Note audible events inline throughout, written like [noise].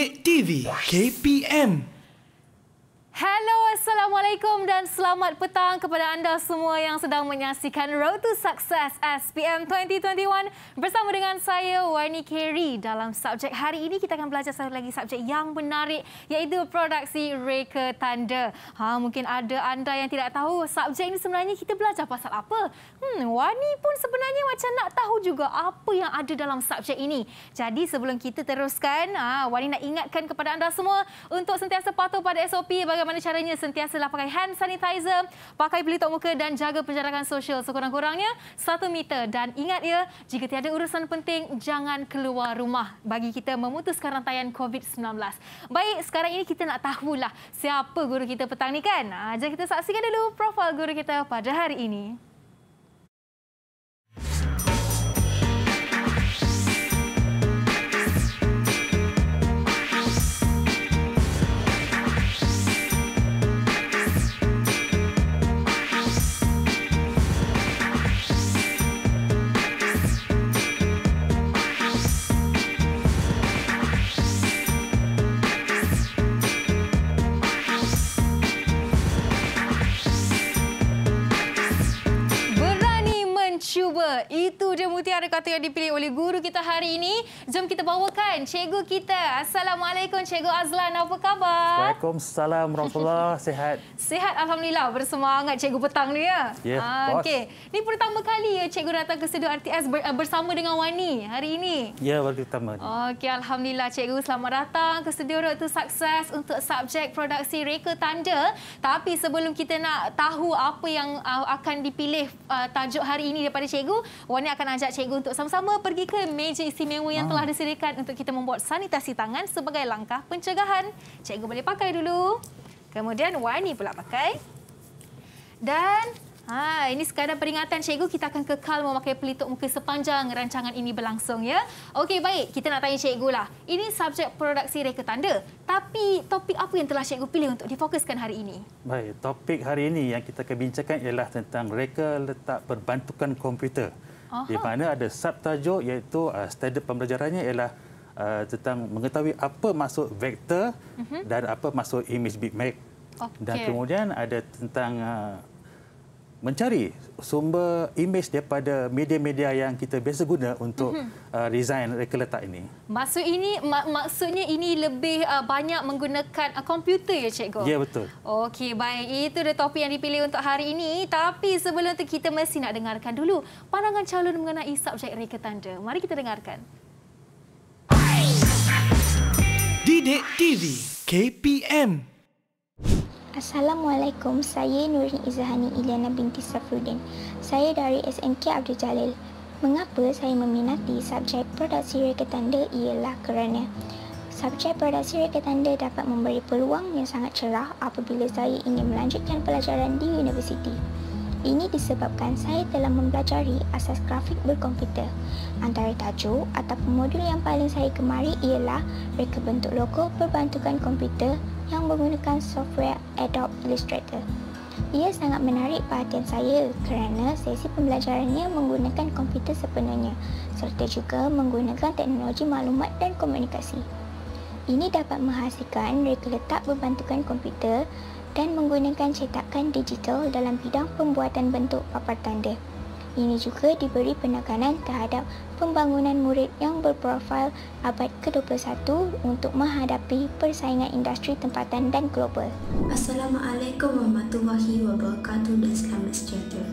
Cik TV KPM Hello, Assalamualaikum dan selamat petang kepada anda semua yang sedang menyaksikan Road to Success SPM 2021 bersama dengan saya, Wani Keri Dalam subjek hari ini, kita akan belajar satu lagi subjek yang menarik iaitu produksi reka tanda. Ha, mungkin ada anda yang tidak tahu subjek ini sebenarnya kita belajar pasal apa. Hmm, Warni pun sebenarnya macam nak tahu juga apa yang ada dalam subjek ini. Jadi sebelum kita teruskan, ha, Warni nak ingatkan kepada anda semua untuk sentiasa patuh pada SOP bagaimana bagaimana caranya sentiasalah pakai hand sanitizer, pakai pelitup muka dan jaga penjarakan sosial sekurang-kurangnya satu meter. Dan ingat ya, jika tiada urusan penting, jangan keluar rumah bagi kita memutuskan rantaian COVID-19. Baik, sekarang ini kita nak tahulah siapa guru kita petang ni kan? Nah, kita saksikan dulu profil guru kita pada hari Ini. cuba. Itu je mutiara kata yang dipilih oleh guru kita hari ini. Jom kita bawakan cikgu kita. Assalamualaikum cikgu Azlan. Apa khabar? Waalaikumsalam warahmatullahi [laughs] Sehat. Sehat alhamdulillah. Bersemangat cikgu petang ya, ah, ni ya. yeah, ah, okay. Ini pertama kali ya cikgu datang ke studio RTS eh, bersama dengan Wani hari ini. Ya, yeah, baru pertama. Okey, alhamdulillah cikgu selamat datang ke studio Road sukses untuk subjek produksi reka tanda. Tapi sebelum kita nak tahu apa yang ah, akan dipilih ah, tajuk hari ini daripada cikgu. Wani akan ajak cikgu untuk sama-sama pergi ke meja istimewa yang ah. telah disediakan untuk kita membuat sanitasi tangan sebagai langkah pencegahan. Cikgu boleh pakai dulu. Kemudian Wani pula pakai. Dan Ha, ini sekadar peringatan cikgu kita akan kekal memakai pelitup muka sepanjang rancangan ini berlangsung ya. Okey baik, kita nak tanya cikgu lah. Ini subjek produksi reka tanda. Tapi topik apa yang telah cikgu pilih untuk difokuskan hari ini? Baik, topik hari ini yang kita akan bincangkan ialah tentang reka letak perbantukan komputer. Aha. Di mana ada subtajuk iaitu uh, standard pembelajarannya ialah uh, tentang mengetahui apa maksud vektor uh mhm. -huh. dan apa maksud image bitmap. Okay. Dan kemudian ada tentang uh, mencari sumber imej daripada media-media yang kita biasa guna untuk mhm. uh, resign reka letak ini. Maksud ini mak- maksudnya ini lebih uh, banyak menggunakan uh, komputer ya cikgu. Ya betul. Okey baik itu dah topik yang dipilih untuk hari ini tapi sebelum itu kita mesti nak dengarkan dulu pandangan calon mengenai subjek reka tanda. Mari kita dengarkan. Didik TV KPM Assalamualaikum, saya Nurin Izzahani Ilyana binti Safruddin. Saya dari SMK Abdul Jalil. Mengapa saya meminati subjek produksi reka tanda ialah kerana subjek produksi reka tanda dapat memberi peluang yang sangat cerah apabila saya ingin melanjutkan pelajaran di universiti. Ini disebabkan saya telah mempelajari asas grafik berkomputer. Antara tajuk atau modul yang paling saya gemari ialah reka bentuk logo perbantukan komputer yang menggunakan software Adobe Illustrator. Ia sangat menarik perhatian saya kerana sesi pembelajarannya menggunakan komputer sepenuhnya serta juga menggunakan teknologi maklumat dan komunikasi. Ini dapat menghasilkan reka letak berbantukan komputer dan menggunakan cetakan digital dalam bidang pembuatan bentuk papan tanda. Ini juga diberi penekanan terhadap pembangunan murid yang berprofil abad ke-21 untuk menghadapi persaingan industri tempatan dan global. Assalamualaikum warahmatullahi wabarakatuh dan selamat sejahtera.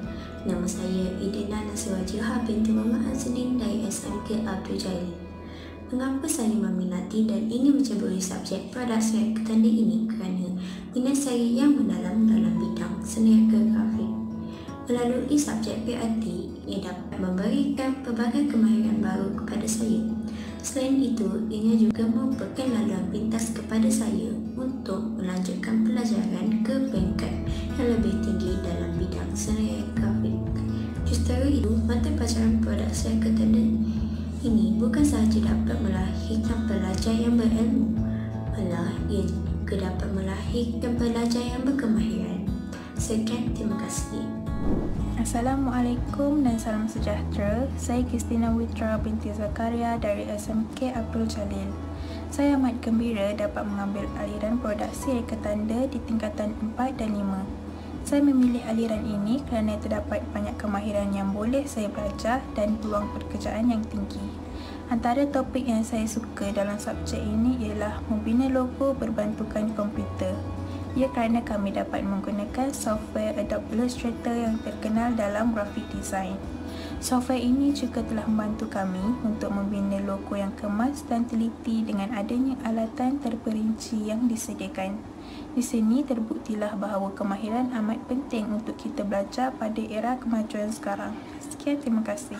Nama saya Idina Nasirah Jihar binti Muhammad Azlin dari SMK Abdul Jalil mengapa saya meminati dan ingin mencabui subjek saya ketanda ini kerana minat saya yang mendalam dalam bidang seniaga grafik. Melalui subjek PRT, ia dapat memberikan pelbagai kemahiran baru kepada saya. Selain itu, ia juga merupakan laluan pintas kepada saya untuk melanjutkan pelajaran ke peringkat yang lebih tinggi dalam bidang seniaga grafik. Justeru itu, mata pelajaran produk saya ketanda ini ini bukan sahaja dapat melahirkan pelajar yang berilmu, malah ia juga dapat melahirkan pelajar yang berkemahiran. Sekian, terima kasih. Assalamualaikum dan salam sejahtera. Saya Kristina Witra binti Zakaria dari SMK Abdul Jalil. Saya amat gembira dapat mengambil aliran produksi reka ketanda di tingkatan 4 dan 5. Saya memilih aliran ini kerana terdapat banyak kemahiran yang boleh saya belajar dan peluang pekerjaan yang tinggi. Antara topik yang saya suka dalam subjek ini ialah membina logo berbantukan komputer. Ia kerana kami dapat menggunakan software Adobe Illustrator yang terkenal dalam graphic design. Software ini juga telah membantu kami untuk membina logo yang kemas dan teliti dengan adanya alatan terperinci yang disediakan. Di sini terbuktilah bahawa kemahiran amat penting untuk kita belajar pada era kemajuan sekarang. Sekian terima kasih.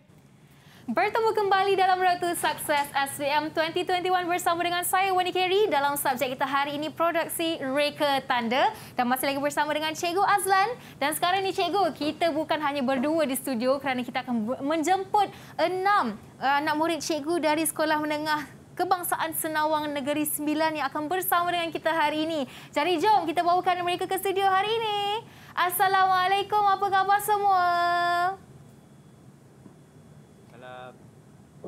Bertemu kembali dalam Ratu Sukses SVM 2021 bersama dengan saya Wendy Carey dalam subjek kita hari ini produksi Reka Tanda dan masih lagi bersama dengan Cikgu Azlan dan sekarang ni Cikgu kita bukan hanya berdua di studio kerana kita akan menjemput enam eh, anak murid Cikgu dari Sekolah Menengah Kebangsaan Senawang Negeri Sembilan yang akan bersama dengan kita hari ini. Jadi jom kita bawakan mereka ke studio hari ini. Assalamualaikum, apa khabar semua?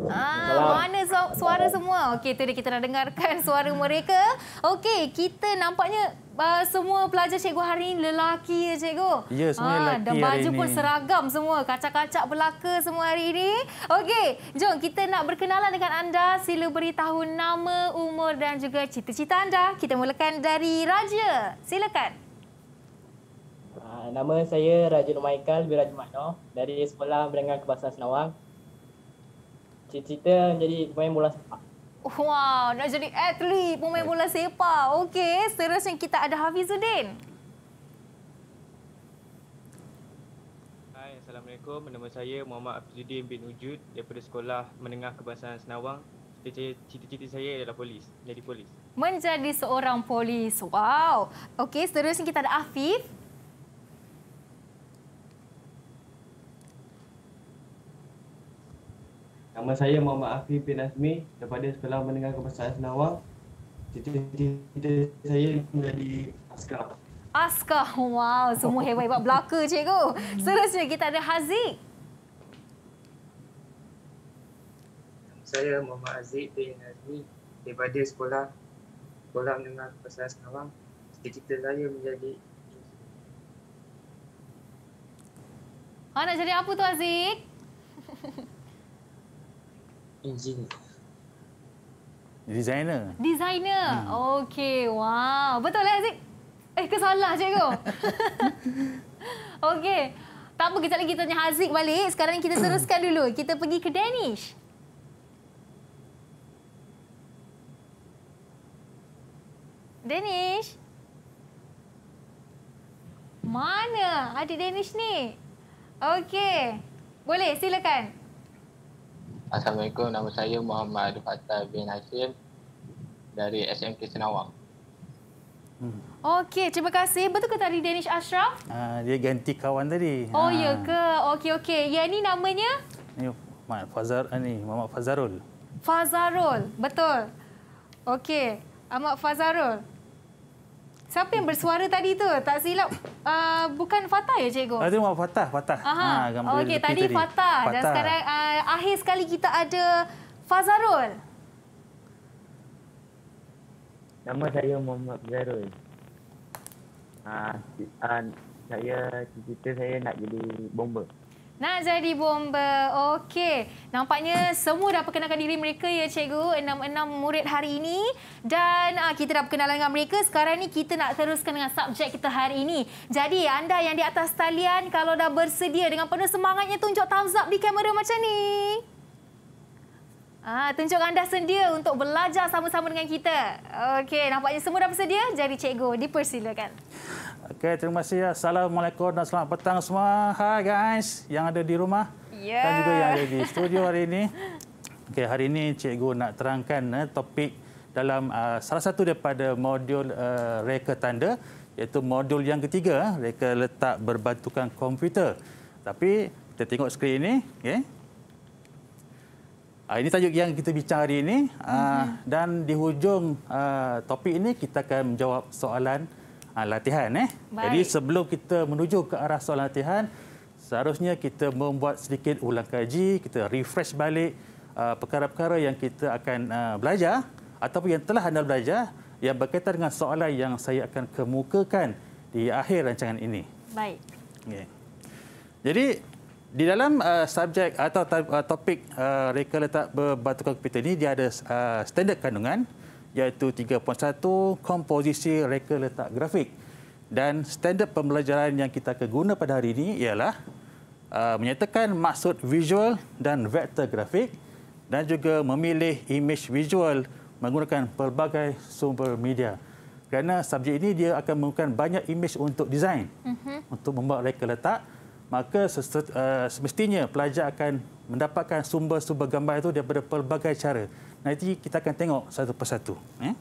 Ah, mana su- suara semua? Okey, itu dia kita nak dengarkan [laughs] suara mereka. Okey, kita nampaknya uh, semua pelajar cikgu hari ini lelaki ya, cikgu? Ya, semua ah, lelaki dan baju pun ini. seragam semua. Kacak-kacak belaka semua hari ini. Okey, jom kita nak berkenalan dengan anda. Sila beritahu nama, umur dan juga cita-cita anda. Kita mulakan dari Raja. Silakan. Ah, nama saya Raja Umaikal bin Raja Makno dari Sekolah Menengah Kebangsaan Senawang cita-cita menjadi pemain bola sepak. Wow, nak jadi atlet pemain bola sepak. Okey, seterusnya kita ada Hafizuddin. Hai, Assalamualaikum. Nama saya Muhammad Hafizuddin bin Ujud daripada Sekolah Menengah Kebangsaan Senawang. Cita-cita saya adalah polis, jadi polis. Menjadi seorang polis. Wow. Okey, seterusnya kita ada Afif. Nama saya Muhammad Afi bin Azmi daripada Sekolah Menengah Kebangsaan Senawang. Cita-cita saya menjadi askar. Askar. Wow, semua hebat hebat [laughs] belaka cikgu. Seterusnya kita ada Haziq. Saya Muhammad Aziz bin Azmi daripada Sekolah Sekolah Menengah Kebangsaan Senawang. Cita-cita saya menjadi Ah, nak jadi apa tu Aziz? [laughs] Engineer. Designer. Designer. Hmm. Okey, wow. Betul lah, Zik? Eh, eh ke salah, cikgu? [laughs] Okey. Tak apa, kejap lagi kita tanya Haziq balik. Sekarang kita teruskan dulu. Kita pergi ke Danish. Danish? Mana adik Danish ni? Okey. Boleh, silakan. Assalamualaikum, nama saya Muhammad Abdul Fattah bin Hashim dari SMK Senawang. Hmm. Okey, terima kasih. Betul ke tadi Danish Ashraf? Uh, dia ganti kawan tadi. Oh, ha. ya ke? Okey, okey. Yang ini namanya? Ini Muhammad Fazar, ini ah, Muhammad Fazarul. Fazarul, betul. Okey, Ahmad Fazarul. Siapa yang bersuara tadi tu? Tak silap. Uh, bukan Fatah ya, cikgu? Tadi ah, Mak Fatah, Fatah. Ha, oh, Okey, tadi, tadi Fatah. Fatah. Dan sekarang uh, akhir sekali kita ada Fazarul. Nama saya Muhammad Fazarul. Ah, uh, saya cerita saya nak jadi bomba. Nak jadi bomba. Okey. Nampaknya semua dah perkenalkan diri mereka ya cikgu. Enam-enam murid hari ini. Dan aa, ah, kita dah perkenalan dengan mereka. Sekarang ni kita nak teruskan dengan subjek kita hari ini. Jadi anda yang di atas talian kalau dah bersedia dengan penuh semangatnya tunjuk thumbs up di kamera macam ni. Ah, tunjuk anda sedia untuk belajar sama-sama dengan kita. Okey, nampaknya semua dah bersedia. Jadi cikgu dipersilakan. Okay terima kasih. Assalamualaikum dan selamat petang semua. Hai guys, yang ada di rumah yeah. dan juga yang ada di studio hari ini. Okay hari ini cikgu nak terangkan eh, topik dalam uh, salah satu daripada modul uh, reka tanda iaitu modul yang ketiga, eh, reka letak berbantukan komputer. Tapi kita tengok skrin ini, Okay. Uh, ah, ini tajuk yang kita bincang hari ini uh, mm-hmm. dan di hujung uh, topik ini kita akan menjawab soalan ha, latihan eh. Jadi sebelum kita menuju ke arah soal latihan, seharusnya kita membuat sedikit ulang kaji, kita refresh balik uh, perkara-perkara yang kita akan uh, belajar ataupun yang telah anda belajar yang berkaitan dengan soalan yang saya akan kemukakan di akhir rancangan ini. Baik. Okay. Jadi di dalam uh, subjek atau uh, topik uh, reka letak berbatu komputer ini dia ada uh, standard kandungan iaitu 3.1 komposisi reka letak grafik. Dan standard pembelajaran yang kita akan guna pada hari ini ialah uh, menyatakan maksud visual dan vektor grafik dan juga memilih image visual menggunakan pelbagai sumber media. Kerana subjek ini dia akan menggunakan banyak image untuk desain mm-hmm. untuk membuat reka letak. Maka uh, semestinya pelajar akan mendapatkan sumber-sumber gambar itu daripada pelbagai cara. Nanti kita akan tengok satu persatu. Eh?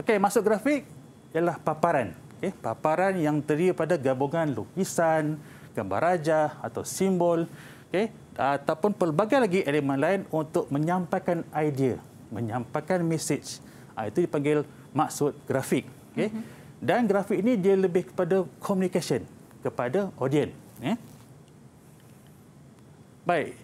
Okey, masuk grafik ialah paparan. Okay, paparan yang terdiri pada gabungan lukisan, gambar raja atau simbol okay, ataupun pelbagai lagi elemen lain untuk menyampaikan idea, menyampaikan message. Ah, ha, itu dipanggil maksud grafik. Okay. Mm-hmm. Dan grafik ini dia lebih kepada komunikasi kepada audiens. Eh? Baik,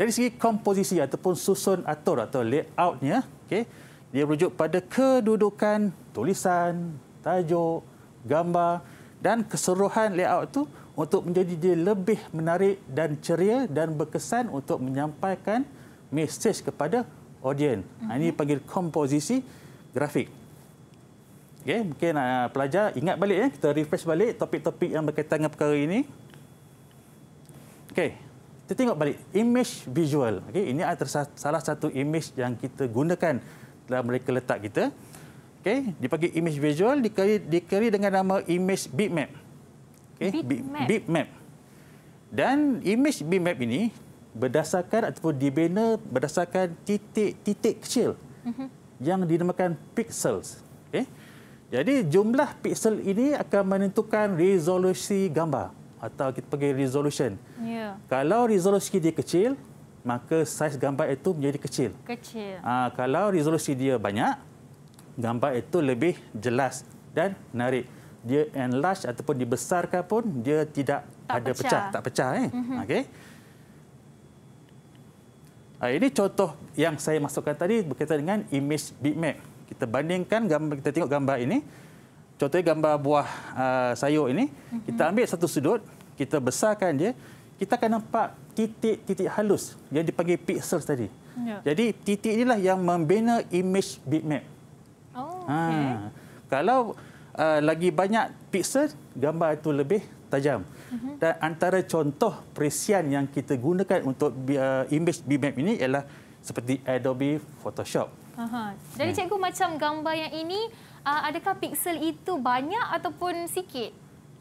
dari segi komposisi ataupun susun atur atau layoutnya, okay, dia merujuk pada kedudukan tulisan, tajuk, gambar dan keseluruhan layout itu untuk menjadi dia lebih menarik dan ceria dan berkesan untuk menyampaikan mesej kepada audiens. Mm-hmm. Ha, ini mhm. panggil komposisi grafik. Okay, mungkin uh, pelajar ingat balik, eh, kita refresh balik topik-topik yang berkaitan dengan perkara ini. Okay, kita tengok balik image visual okey ini adalah salah satu image yang kita gunakan dalam mereka letak kita okey dipanggil image visual dikari dikari dengan nama image bitmap okey bitmap. bitmap dan image bitmap ini berdasarkan ataupun dibina berdasarkan titik-titik kecil mm-hmm. yang dinamakan pixels okey jadi jumlah pixel ini akan menentukan resolusi gambar. mm atau kita panggil resolution. Yeah. Kalau resolusi dia kecil, maka saiz gambar itu menjadi kecil. Kecil. Ha, kalau resolusi dia banyak, gambar itu lebih jelas dan menarik. Dia enlarge ataupun dibesarkan pun dia tidak tak ada pecah. pecah, tak pecah eh. Mm-hmm. Okey. Ha, ini contoh yang saya masukkan tadi berkaitan dengan image bitmap. Kita bandingkan gambar kita tengok gambar ini contohnya gambar buah uh, sayur ini, mm -hmm. kita ambil satu sudut, kita besarkan dia, kita akan nampak titik-titik halus yang dipanggil pixel tadi. Yeah. Jadi titik inilah yang membina image bitmap. Oh, okay. ha. Kalau uh, lagi banyak pixel, gambar itu lebih tajam. Mm -hmm. Dan antara contoh perisian yang kita gunakan untuk uh, image bitmap ini ialah seperti Adobe Photoshop. Aha. Jadi ha. cikgu macam gambar yang ini uh, adakah piksel itu banyak ataupun sikit?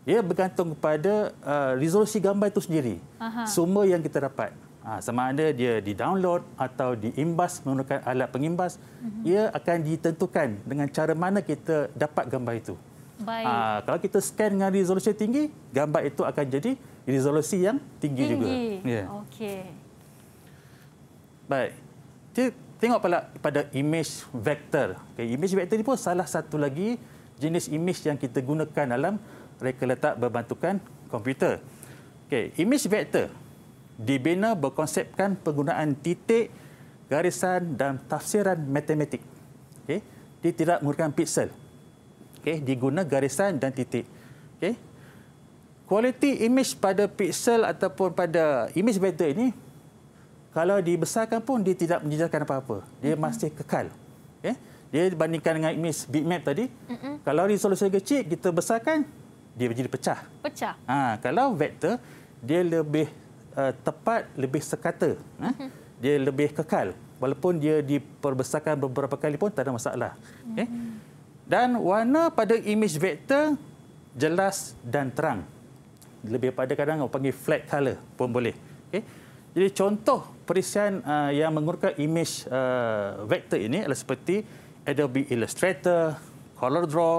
Ia ya, bergantung kepada uh, resolusi gambar itu sendiri. Aha. Sumber yang kita dapat. Ha, sama ada dia di-download atau diimbas menggunakan alat pengimbas, uh-huh. ia akan ditentukan dengan cara mana kita dapat gambar itu. Baik. Ha, kalau kita scan dengan resolusi tinggi, gambar itu akan jadi resolusi yang tinggi, tinggi. juga. Tinggi. Yeah. Okey. Baik. Jadi, tengok pula pada image vector. Okay, image vector ni pun salah satu lagi jenis image yang kita gunakan dalam reka letak berbantukan komputer. Okay, image vector dibina berkonsepkan penggunaan titik, garisan dan tafsiran matematik. Okay, dia tidak menggunakan pixel. Okay, diguna garisan dan titik. Okay, kualiti image pada pixel ataupun pada image vector ini kalau dibesarkan pun dia tidak menjejaskan apa-apa. Dia mm-hmm. masih kekal. Okay? Eh? Dia bandingkan dengan image big map tadi. Mm-hmm. Kalau resolusi kecil kita besarkan dia menjadi pecah. Pecah. Ha, kalau vektor dia lebih uh, tepat, lebih sekata. Ha? Mm-hmm. Dia lebih kekal. Walaupun dia diperbesarkan beberapa kali pun tak ada masalah. Okay? Eh? Mm-hmm. Dan warna pada image vektor jelas dan terang. Lebih pada kadang-kadang panggil flat color pun boleh. Okay? Jadi contoh perisian uh, yang menggunakan imej uh, vector ini adalah seperti Adobe Illustrator, Color Draw,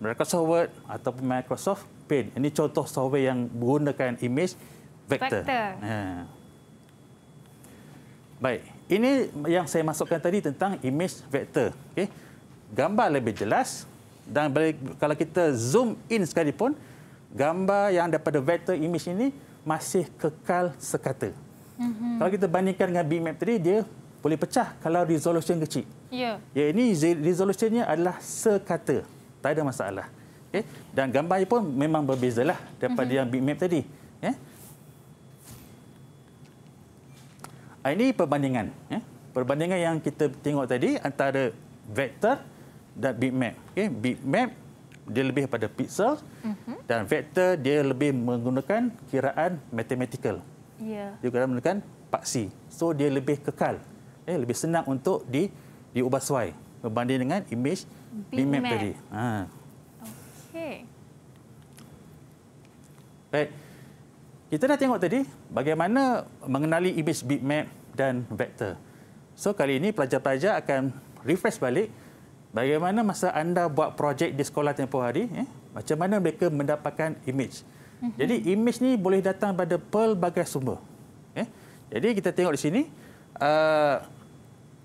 Microsoft Word ataupun Microsoft Paint. Ini contoh software yang menggunakan image vector. vector. Ha. Baik, ini yang saya masukkan tadi tentang imej vektor. Okay. Gambar lebih jelas dan kalau kita zoom in sekalipun, gambar yang daripada vektor imej ini masih kekal sekata hmm Kalau kita bandingkan dengan bitmap tadi, dia boleh pecah kalau resolution kecil. Yeah. Ya. Ini resolutionnya adalah sekata. Tak ada masalah. Okay. Ya, dan gambar pun memang berbeza lah daripada mm-hmm. yang bitmap tadi. Yeah. Ya. Ini perbandingan. Yeah. Perbandingan yang kita tengok tadi antara vektor dan bitmap. Okay. Ya, bitmap dia lebih pada pixel mm-hmm. dan vektor dia lebih menggunakan kiraan matematikal. Yeah. Dia menggunakan paksi. So dia lebih kekal. Eh, lebih senang untuk di diubah suai berbanding dengan image bitmap tadi. Ha. Okay. Baik. Kita dah tengok tadi bagaimana mengenali image bitmap dan vektor. So kali ini pelajar-pelajar akan refresh balik bagaimana masa anda buat projek di sekolah tempoh hari, eh, macam mana mereka mendapatkan image. Mhm. Jadi image ni boleh datang pada pelbagai sumber. Eh? Jadi kita tengok di sini uh,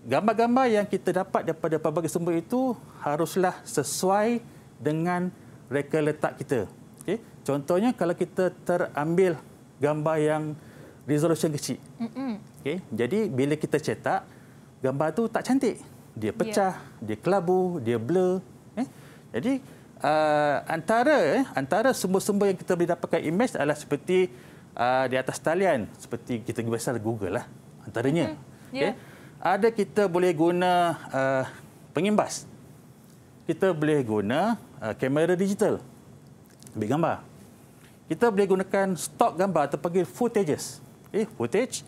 gambar-gambar uh, yang kita dapat daripada pelbagai sumber itu haruslah sesuai dengan reka letak kita. Okay? Contohnya kalau kita terambil gambar yang resolusi kecil. Mhm. Okay? Jadi bila kita cetak, gambar tu tak cantik. Dia ya. pecah, yeah. dia kelabu, dia blur. Eh? Jadi, uh, antara eh, antara sumber-sumber yang kita boleh dapatkan image adalah seperti uh, di atas talian seperti kita biasa Google lah antaranya hmm yeah. okay. ada kita boleh guna uh, pengimbas kita boleh guna uh, kamera digital ambil gambar kita boleh gunakan stok gambar atau panggil footages. Okay, footage,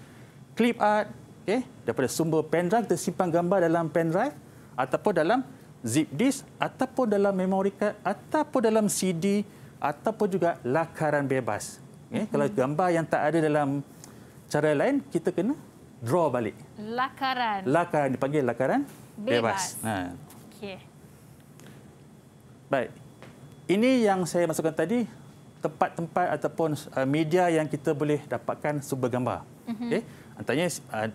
clip art, okay, daripada sumber pen drive, kita simpan gambar dalam pen drive ataupun dalam zip disk ataupun dalam memori card ataupun dalam CD ataupun juga lakaran bebas. Okay, hmm. Kalau gambar yang tak ada dalam cara lain, kita kena draw balik. Lakaran. Lakaran, dipanggil lakaran bebas. bebas. Ha. Okay. Baik. Ini yang saya masukkan tadi, tempat-tempat ataupun uh, media yang kita boleh dapatkan sumber gambar. Mm-hmm. Okay. Antaranya,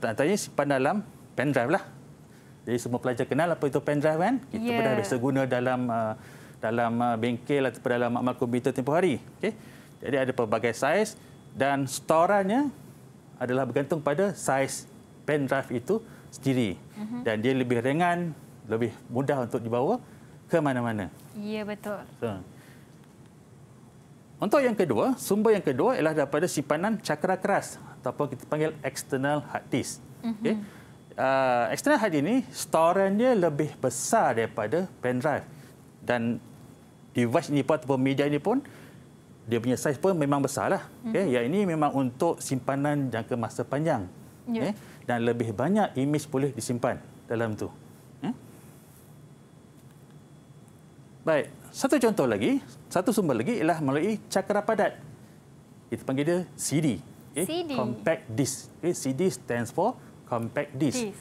antaranya simpan dalam pen drive lah. Jadi semua pelajar kenal apa itu pen drive kan? Kita yeah. pun dah biasa guna dalam uh, dalam uh, bengkel atau dalam makmal komputer tempoh hari. Okey. Jadi ada pelbagai saiz dan storannya adalah bergantung pada saiz pen drive itu sendiri. Uh-huh. Dan dia lebih ringan, lebih mudah untuk dibawa ke mana-mana. Ya yeah, betul. So. Untuk yang kedua, sumber yang kedua ialah daripada simpanan cakera keras ataupun kita panggil external hard disk. Uh-huh. Mhm. Okey uh, external hard ini storage dia lebih besar daripada pen drive dan device ini pun ataupun media ini pun dia punya saiz pun memang besar lah. Okay. Mm-hmm. Yang ini memang untuk simpanan jangka masa panjang. Yeah. Okay. Dan lebih banyak image boleh disimpan dalam tu. Hmm? Baik, satu contoh lagi, satu sumber lagi ialah melalui cakera padat. Kita panggil dia CD. Okay. CD. Compact disc. Okay. CD stands for compact disc. Yes.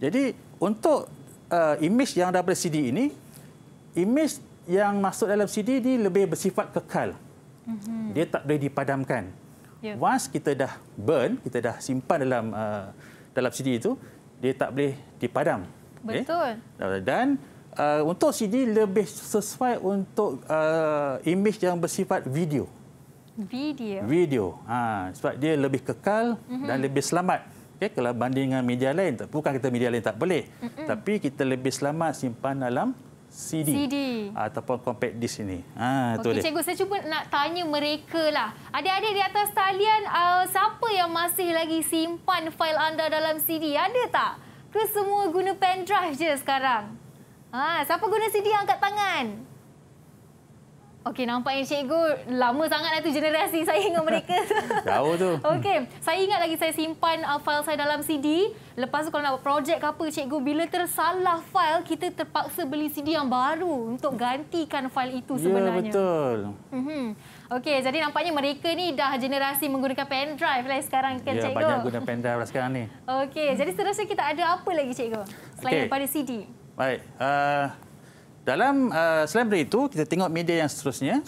Jadi untuk uh, image yang daripada CD ini, image yang masuk dalam CD ini lebih bersifat kekal. Mm-hmm. Dia tak boleh dipadamkan. Yeah. Once kita dah burn, kita dah simpan dalam uh, dalam CD itu, dia tak boleh dipadam. Eh? Betul. Okay? Dan uh, untuk CD lebih sesuai untuk uh, image yang bersifat video. Video. Video. Ha, sebab dia lebih kekal mm-hmm. dan lebih selamat. Okay, kalau bandingkan media lain, bukan kita media lain tak boleh. Mm-mm. Tapi kita lebih selamat simpan dalam CD. CD. Ataupun compact di ini. Ha, okay, cikgu, saya cuba nak tanya mereka lah. Adik-adik di atas talian, uh, siapa yang masih lagi simpan fail anda dalam CD? Ada tak? Ke semua guna pendrive drive je sekarang? Ha, siapa guna CD angkat tangan? Okey, nampaknya cikgu lama sangat lah tu generasi saya dengan mereka. [laughs] Jauh tu. Okey, saya ingat lagi saya simpan uh, file saya dalam CD. Lepas tu kalau nak buat projek ke apa, cikgu, bila tersalah file, kita terpaksa beli CD yang baru untuk gantikan file itu ya, sebenarnya. Ya, betul. Mm -hmm. Okey, jadi nampaknya mereka ni dah generasi menggunakan pendrive lah sekarang kan, ya, cikgu? Ya, banyak guna pen drive lah sekarang ni. Okey, jadi seterusnya kita ada apa lagi, cikgu? Selain okay. daripada CD. Baik. Uh, dalam uh, selain dari itu, kita tengok media yang seterusnya.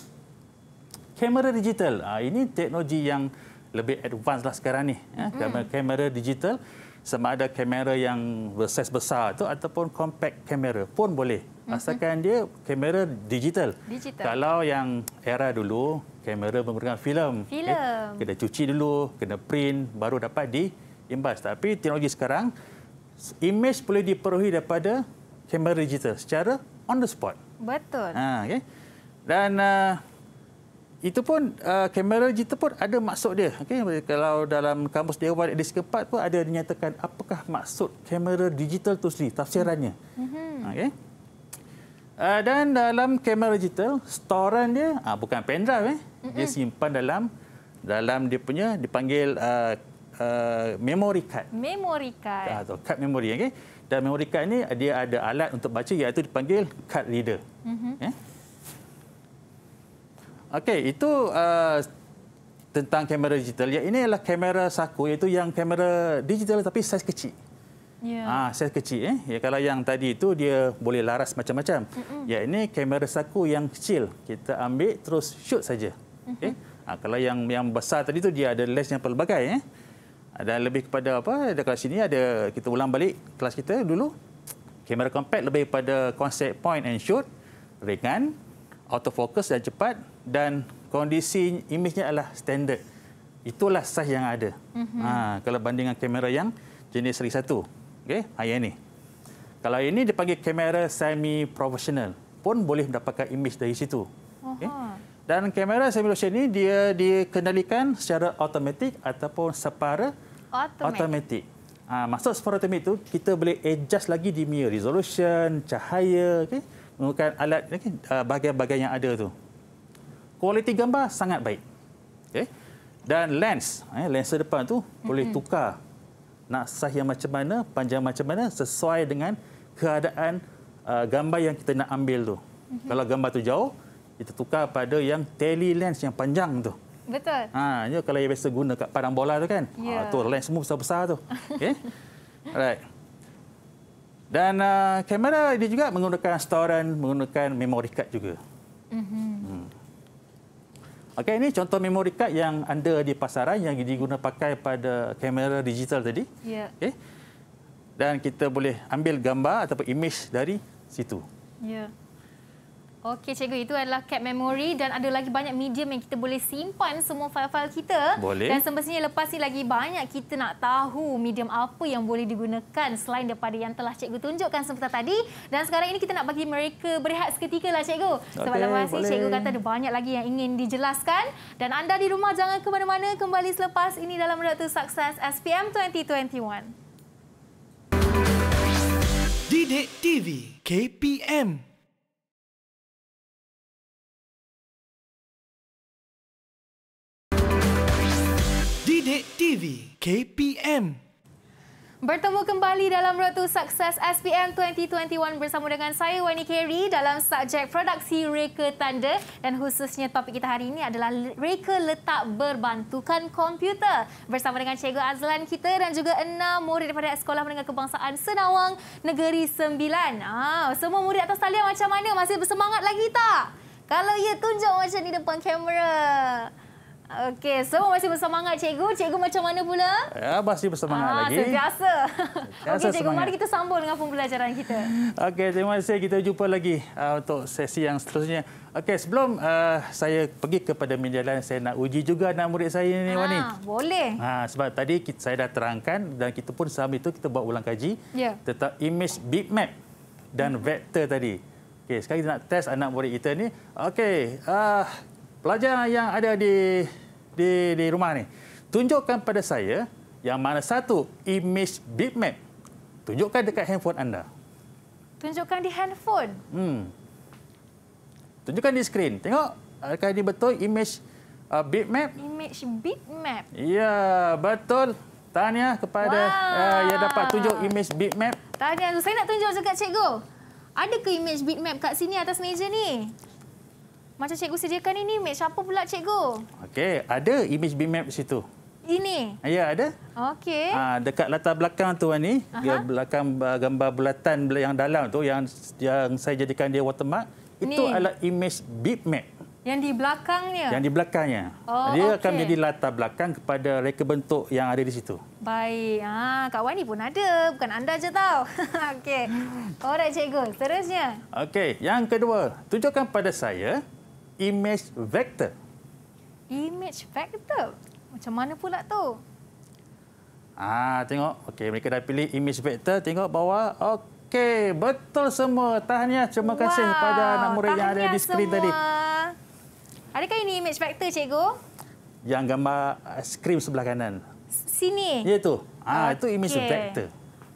Kamera digital. Uh, ini teknologi yang lebih advance lah sekarang ni. Ya. Hmm. Kamera, kamera digital. Sama ada kamera yang bersaiz besar tu ataupun compact kamera pun boleh. Hmm. Asalkan dia kamera digital. digital. Kalau yang era dulu, kamera menggunakan film. Eh, film. Eh, kena cuci dulu, kena print, baru dapat di imbas. Tapi teknologi sekarang, image boleh diperuhi daripada kamera digital secara on the spot. Betul. Ha, okay. Dan uh, itu pun uh, kamera digital pun ada maksud dia. Okay. Kalau dalam kampus Dewan edisi keempat pun ada dinyatakan apakah maksud kamera digital itu sendiri, tafsirannya. Mm-hmm. Ha, okay. Uh, dan dalam kamera digital, storan dia uh, bukan pendrive. Eh. Dia simpan dalam dalam dia punya dipanggil uh, uh, memory card. Memory card. Uh, ah, atau card memory. Okay. Dan memori card ini dia ada alat untuk baca iaitu dipanggil card reader. Mm-hmm. Eh? Okey, itu uh, tentang kamera digital. Ya, ini adalah kamera saku iaitu yang kamera digital tapi saiz kecil. Yeah. Ah, saiz kecil eh. Ya kalau yang tadi itu dia boleh laras macam-macam. Mm-mm. Ya ini kamera saku yang kecil. Kita ambil terus shoot saja. Okey. Mm-hmm. Eh? Ah, kalau yang yang besar tadi itu dia ada lens yang pelbagai eh dan lebih kepada apa ada kelas ini ada kita ulang balik kelas kita dulu kamera compact lebih kepada konsep point and shoot ringan autofocus dan cepat dan kondisi imejnya adalah standard itulah size yang ada mm-hmm. ha, kalau banding kamera yang jenis seri satu okay, hari ini kalau ini dipanggil kamera semi professional pun boleh mendapatkan imej dari situ okay. dan kamera semi professional ini dia dikendalikan secara automatik ataupun separa automatic. automatic. Ha, maksud sport automatic itu, kita boleh adjust lagi di mirror resolution, cahaya, okay? menggunakan alat okay? Ah, bahagian-bahagian yang ada tu. Kualiti gambar sangat baik. Okay? Dan lens, eh, lensa depan tu mm-hmm. boleh tukar. Nak sah yang macam mana, panjang macam mana, sesuai dengan keadaan uh, gambar yang kita nak ambil tu. Mm-hmm. Kalau gambar tu jauh, kita tukar pada yang tele lens yang panjang tu. Betul. Ha, ya, kalau yang biasa guna kat padang bola tu kan. Ha, ya. Ha, tu lens semua besar-besar tu. Okey. Alright. Dan uh, kamera ini juga menggunakan storan, menggunakan memori card juga. Mm-hmm. Hmm. Okey, ini contoh memori card yang anda di pasaran yang diguna pakai pada kamera digital tadi. Ya. Yeah. Okey. Dan kita boleh ambil gambar ataupun image dari situ. Ya. Yeah. Okey cikgu itu adalah cap memory dan ada lagi banyak medium yang kita boleh simpan semua fail-fail kita. Boleh. Dan semestinya lepas ni lagi banyak kita nak tahu medium apa yang boleh digunakan selain daripada yang telah cikgu tunjukkan sebentar tadi. Dan sekarang ini kita nak bagi mereka berehat seketika lah cikgu. Sebab okay, lepas cikgu kata ada banyak lagi yang ingin dijelaskan. Dan anda di rumah jangan ke mana-mana kembali selepas ini dalam Redaktor Sukses SPM 2021. Didik TV KPM Sidik TV KPM Bertemu kembali dalam Road sukses SPM 2021 bersama dengan saya Wani Carey dalam subjek produksi reka tanda dan khususnya topik kita hari ini adalah reka letak berbantukan komputer bersama dengan Cikgu Azlan kita dan juga enam murid daripada Sekolah Menengah Kebangsaan Senawang Negeri Sembilan. Ah, semua murid atas talian macam mana? Masih bersemangat lagi tak? Kalau ya, tunjuk macam ni depan kamera. Okey, so masih bersemangat cikgu. Cikgu macam mana pula? Ya, masih bersemangat ah, lagi. Ah, biasa. Okey, cikgu semangat. mari kita sambung dengan pembelajaran kita. Okey, terima kasih. Kita jumpa lagi uh, untuk sesi yang seterusnya. Okey, sebelum uh, saya pergi kepada media lain, saya nak uji juga anak murid saya ini, ah, Wani. Boleh. Ha, sebab tadi kita, saya dah terangkan dan kita pun sama itu kita buat ulang kaji. Yeah. Tentang image big map dan vector tadi. Okey, sekarang kita nak test anak murid kita ni. Okey, uh, pelajar yang ada di di di rumah ni tunjukkan pada saya yang mana satu image bitmap tunjukkan dekat handphone anda tunjukkan di handphone hmm tunjukkan di skrin. tengok adakah ini betul image uh, bitmap image bitmap ya betul tanya kepada wow. uh, yang dapat tunjuk image bitmap tanya saya nak tunjuk juga cikgu ada ke image bitmap kat sini atas meja ni macam cikgu sediakan ini image siapa pula cikgu? Okey, ada image bimap di situ. Ini. Ya, ada. Okey. Ah dekat latar belakang tu ni, dia belakang uh, gambar bulatan yang dalam tu yang yang saya jadikan dia watermark, itu adalah image bimap. Yang di belakangnya. Yang di belakangnya. Oh, dia okay. akan menjadi latar belakang kepada reka bentuk yang ada di situ. Baik. Ha, Kak Wani pun ada. Bukan anda je tahu. [laughs] Okey. Alright, cikgu. Seterusnya. Okey. Yang kedua. Tunjukkan pada saya image vector. Image vector? Macam mana pula tu? Ah, tengok. Okey, mereka dah pilih image vector. Tengok bawah. Okey, betul semua. Tahniah, terima kasih wow. pada anak murid Tahniah yang ada di skrin tadi. Adakah ini image vector, cikgu? Yang gambar skrin sebelah kanan. Sini? Ya, tu. Ah, okay. Itu image vector.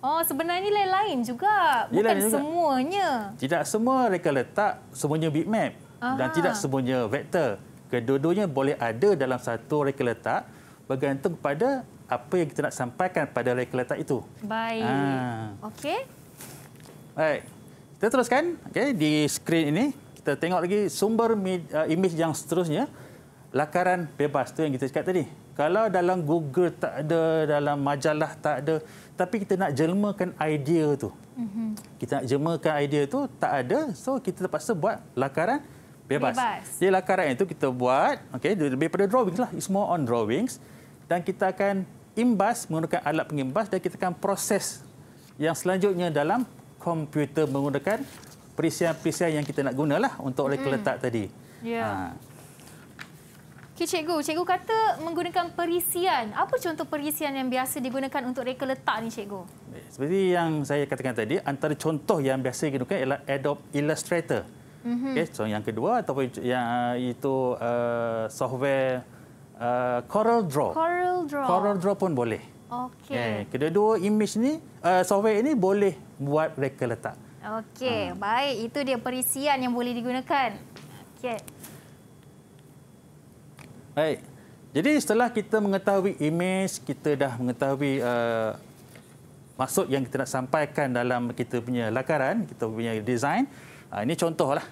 Oh, sebenarnya lain-lain juga. Bukan -lain semuanya. Juga. Tidak semua mereka letak semuanya bitmap dan tidak ah. semuanya vektor. Kedua-duanya boleh ada dalam satu reka letak bergantung pada apa yang kita nak sampaikan pada reka letak itu. Baik. Ah. Okey. Baik. Kita teruskan okay, di skrin ini. Kita tengok lagi sumber uh, imej yang seterusnya. Lakaran bebas tu yang kita cakap tadi. Kalau dalam Google tak ada, dalam majalah tak ada, tapi kita nak jelmakan idea tu. Mm -hmm. Kita nak jelmakan idea tu tak ada, so kita terpaksa buat lakaran bebas. Jadi lakaran itu kita buat, okay lebih pada drawings lah. It's more on drawings. Dan kita akan imbas menggunakan alat pengimbas dan kita akan proses yang selanjutnya dalam komputer menggunakan perisian-perisian yang kita nak guna lah untuk oleh keletak hmm. tadi. Ya. Ha. Okay, cikgu, cikgu kata menggunakan perisian. Apa contoh perisian yang biasa digunakan untuk reka letak ni, cikgu? Seperti yang saya katakan tadi, antara contoh yang biasa digunakan ialah Adobe Illustrator. Mm-hmm. Okay, so yang kedua ataupun yang uh, itu uh, software uh, Coral Draw. Coral Draw. Coral Draw pun boleh. Okey. Okay. Eh, kedua-dua image ni uh, software ini boleh buat reka letak. Okey, ha. Hmm. baik itu dia perisian yang boleh digunakan. Okey. Baik. Jadi setelah kita mengetahui image, kita dah mengetahui uh, maksud yang kita nak sampaikan dalam kita punya lakaran, kita punya design, Ah, ini contohlah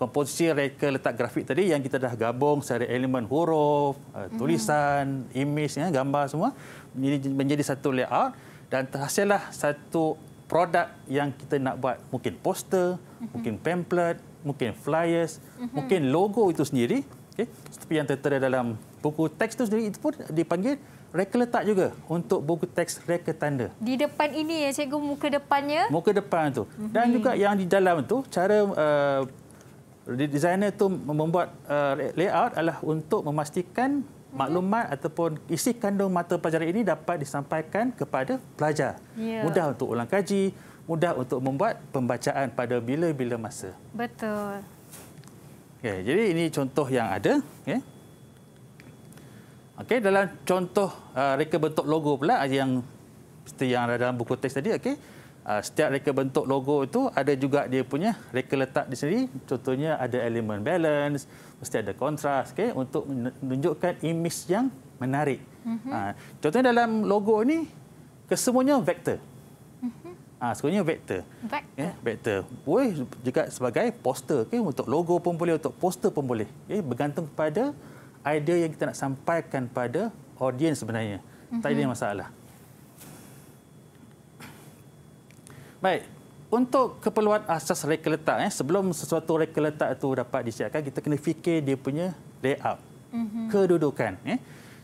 komposisi reka letak grafik tadi yang kita dah gabung secara elemen huruf, ah, mhm. tulisan, image, ya, gambar semua menjadi satu layout dan terhasillah satu produk yang kita nak buat mungkin poster, mhm. mungkin pamphlet, mungkin flyers, mhm. mungkin logo itu sendiri. Okay. Seperti yang tertera dalam buku teks itu sendiri itu pun dipanggil reka letak juga untuk buku teks reka tanda. Di depan ini ya cikgu muka depannya. Muka depan tu. Dan hmm. juga mhm. yang di dalam tu cara uh, eh, desainer tu membuat uh, layout adalah untuk memastikan mhm. maklumat ataupun isi kandung mata pelajaran ini dapat disampaikan kepada pelajar. Ya. Mudah untuk ulang kaji, mudah untuk membuat pembacaan pada bila-bila masa. Betul. Okay, jadi ini contoh yang ada. Okay. Okey, dalam contoh uh, reka bentuk logo pula uh, yang seperti yang ada dalam buku teks tadi, okey. Uh, setiap reka bentuk logo itu ada juga dia punya reka letak di sini. Contohnya ada element balance, mesti ada contrast okay, untuk menunjukkan image yang menarik. Mm-hmm. Uh, contohnya dalam logo ini, kesemuanya vektor. Mm-hmm. Uh, ah, sebenarnya vektor. Vektor. Yeah, vektor. Boleh juga sebagai poster. Okay, untuk logo pun boleh, untuk poster pun boleh. Okay, eh, bergantung kepada idea yang kita nak sampaikan pada audiens sebenarnya. Mm-hmm. Tak ada mhm. masalah. Baik, untuk keperluan asas reka letak, eh, sebelum sesuatu reka letak itu dapat disiapkan, kita kena fikir dia punya layout, mm-hmm. kedudukan. Eh.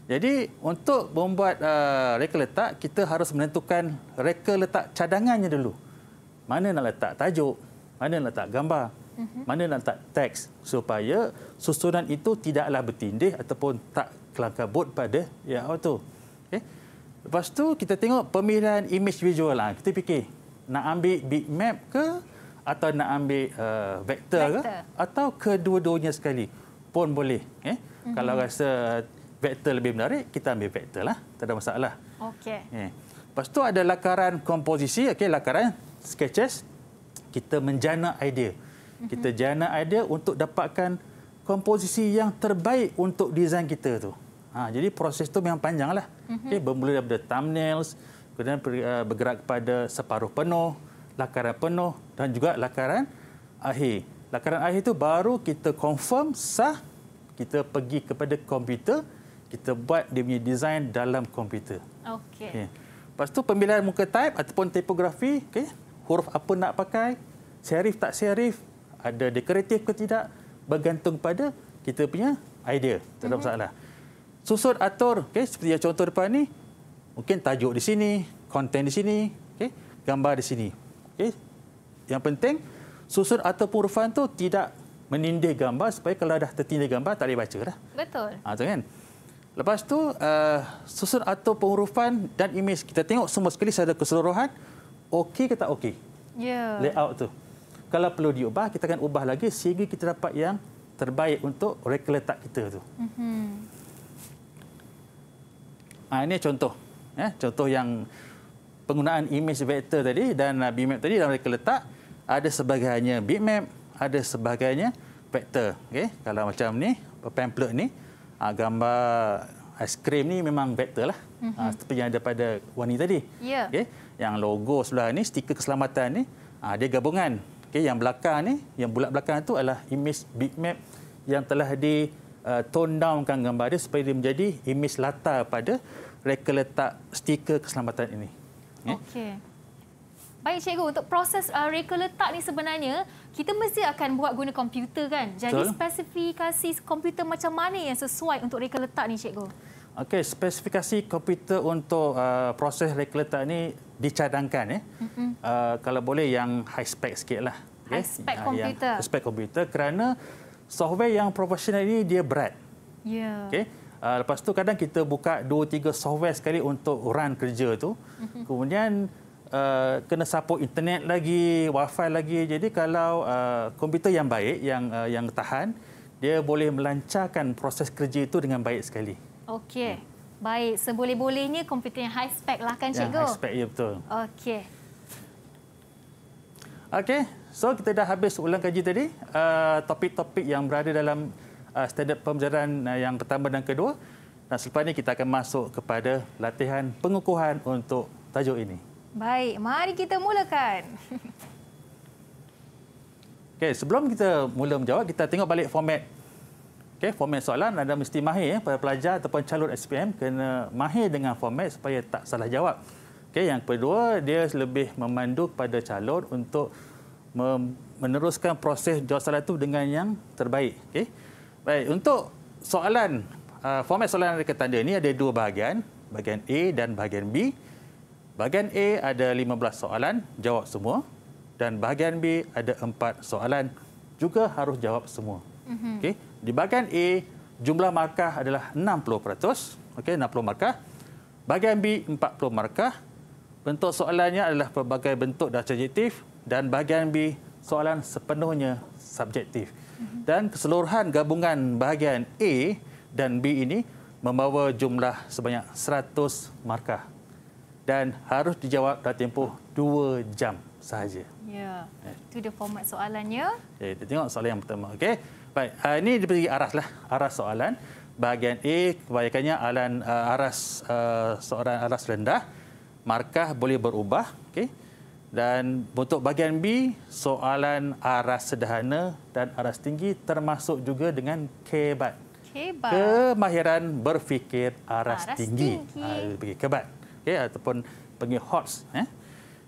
Jadi untuk membuat uh, reka letak, kita harus menentukan reka letak cadangannya dulu. Mana nak letak tajuk, mana nak letak gambar. Mhm. Mana nak letak teks supaya susunan itu tidaklah bertindih ataupun tak bot pada ya auto. Okey. Eh, lepas tu kita tengok pemilihan image visual lah. Kita fikir nak ambil big map ke atau nak ambil uh, eh, vector, vector ke atau kedua-duanya sekali pun boleh. Okey. Eh? Mm-hmm. Kalau rasa vector lebih menarik, kita ambil vector lah. Tak ada masalah. Okey. Okay. Lepas tu ada lakaran komposisi, okey lakaran sketches kita menjana idea. Kita mhm. jana idea untuk dapatkan komposisi yang terbaik untuk desain kita tu. Ha, jadi proses tu memang panjang lah. Mhm. Okay, bermula daripada thumbnails, kemudian eh, bergerak kepada separuh penuh, lakaran penuh dan juga lakaran akhir. Lakaran akhir tu baru kita confirm sah, kita pergi kepada komputer, kita buat dia punya design dalam komputer. Okay. okay. Lepas tu pemilihan muka type ataupun tipografi, okay, huruf apa nak pakai, serif tak serif, ada dekoratif ke tidak bergantung pada kita punya idea. Tak ada mhm. masalah. Susun atur, okay, seperti yang contoh depan ni, mungkin tajuk di sini, konten di sini, okay, gambar di sini. Okay. Yang penting, susun atur pengurufan tu tidak menindih gambar supaya kalau dah tertindih gambar, tak boleh baca dah. Betul. Ha, tu kan? Lepas tu uh, eh, susun atur pengurufan dan imej. Kita tengok semua sekali secara keseluruhan, okey ke tak okey? Yeah. Layout tu kalau perlu diubah kita akan ubah lagi sehingga kita dapat yang terbaik untuk letak kita tu. mm Ha, ini contoh, ya, contoh yang penggunaan image vector tadi dan ah, bitmap tadi dalam letak ada sebagainya bitmap, ada sebagainya vector. Okay, kalau macam ni, pamphlet ni, ha, gambar aiskrim ni memang vector lah. Mm-hmm. Ha, seperti yang ada pada warni tadi. Yeah. Okay, yang logo sebelah ni, stiker keselamatan ni, ha, dia gabungan Okey, yang belakang ni, yang bulat belakang tu adalah image big map yang telah di uh, tone downkan gambar dia supaya dia menjadi image latar pada reka letak stiker keselamatan ini. Okey. Okay. Baik cikgu, untuk proses uh, reka letak ni sebenarnya kita mesti akan buat guna komputer kan? Jadi so, spesifikasi komputer macam mana yang sesuai untuk reka letak ni cikgu? Okey, spesifikasi komputer untuk uh, proses regulator ini dicadangkan. Eh. Mm -hmm. uh, kalau boleh yang high spec sikit. Lah, okay? High ya. spec uh, komputer. High spec komputer kerana software yang profesional ini dia berat. Yeah. Okey, Uh, lepas tu kadang kita buka 2-3 software sekali untuk run kerja tu. Mm -hmm. Kemudian uh, kena support internet lagi, wifi lagi. Jadi kalau uh, komputer yang baik, yang uh, yang tahan, dia boleh melancarkan proses kerja itu dengan baik sekali. Okey. Baik, seboleh-bolehnya komputer yang high spec lah kan ya, cikgu? Ya, high spec ya betul. Okey. Okey, so kita dah habis ulang kaji tadi. Ah, topik-topik uh, yang berada dalam uh, standard pembelajaran ah, yang pertama dan kedua. Dan selepas ini kita akan masuk kepada latihan pengukuhan untuk tajuk ini. Baik, mari kita mulakan. [laughs] Okey, sebelum kita mula menjawab, kita tengok balik format Okey, format soalan anda mesti mahir eh, para pelajar ataupun calon SPM kena mahir dengan format supaya tak salah jawab. Okey, yang kedua, dia lebih memandu kepada calon untuk meneruskan proses jawab soalan itu dengan yang terbaik. Okey. Baik, untuk soalan uh, format soalan dari ketanda ini ada dua bahagian, bahagian A dan bahagian B. Bahagian A ada 15 soalan, jawab semua dan bahagian B ada 4 soalan juga harus jawab semua. -hmm. Di bahagian A, jumlah markah adalah 60%. Okay, 60 markah. Bahagian B, 40 markah. Bentuk soalannya adalah pelbagai bentuk dan subjektif. Dan bahagian B, soalan sepenuhnya subjektif. Mm -hmm. Dan keseluruhan gabungan bahagian A dan B ini membawa jumlah sebanyak 100 markah. Dan harus dijawab dalam tempoh 2 jam sahaja. Ya, yeah. itu dia format soalannya. Okay, eh, kita tengok soalan yang pertama. Okey. Baik, uh, ini dari segi aras lah, aras soalan. Bahagian A, kebanyakannya alan, uh, aras uh, ah, seorang aras rendah. Markah boleh berubah. Okay? Dan untuk bahagian B, soalan aras sederhana dan aras tinggi termasuk juga dengan kebat. Kebat. Kemahiran berfikir aras, aras tinggi. tinggi. Uh, kebat. Okay? Ataupun panggil HOTS. Eh?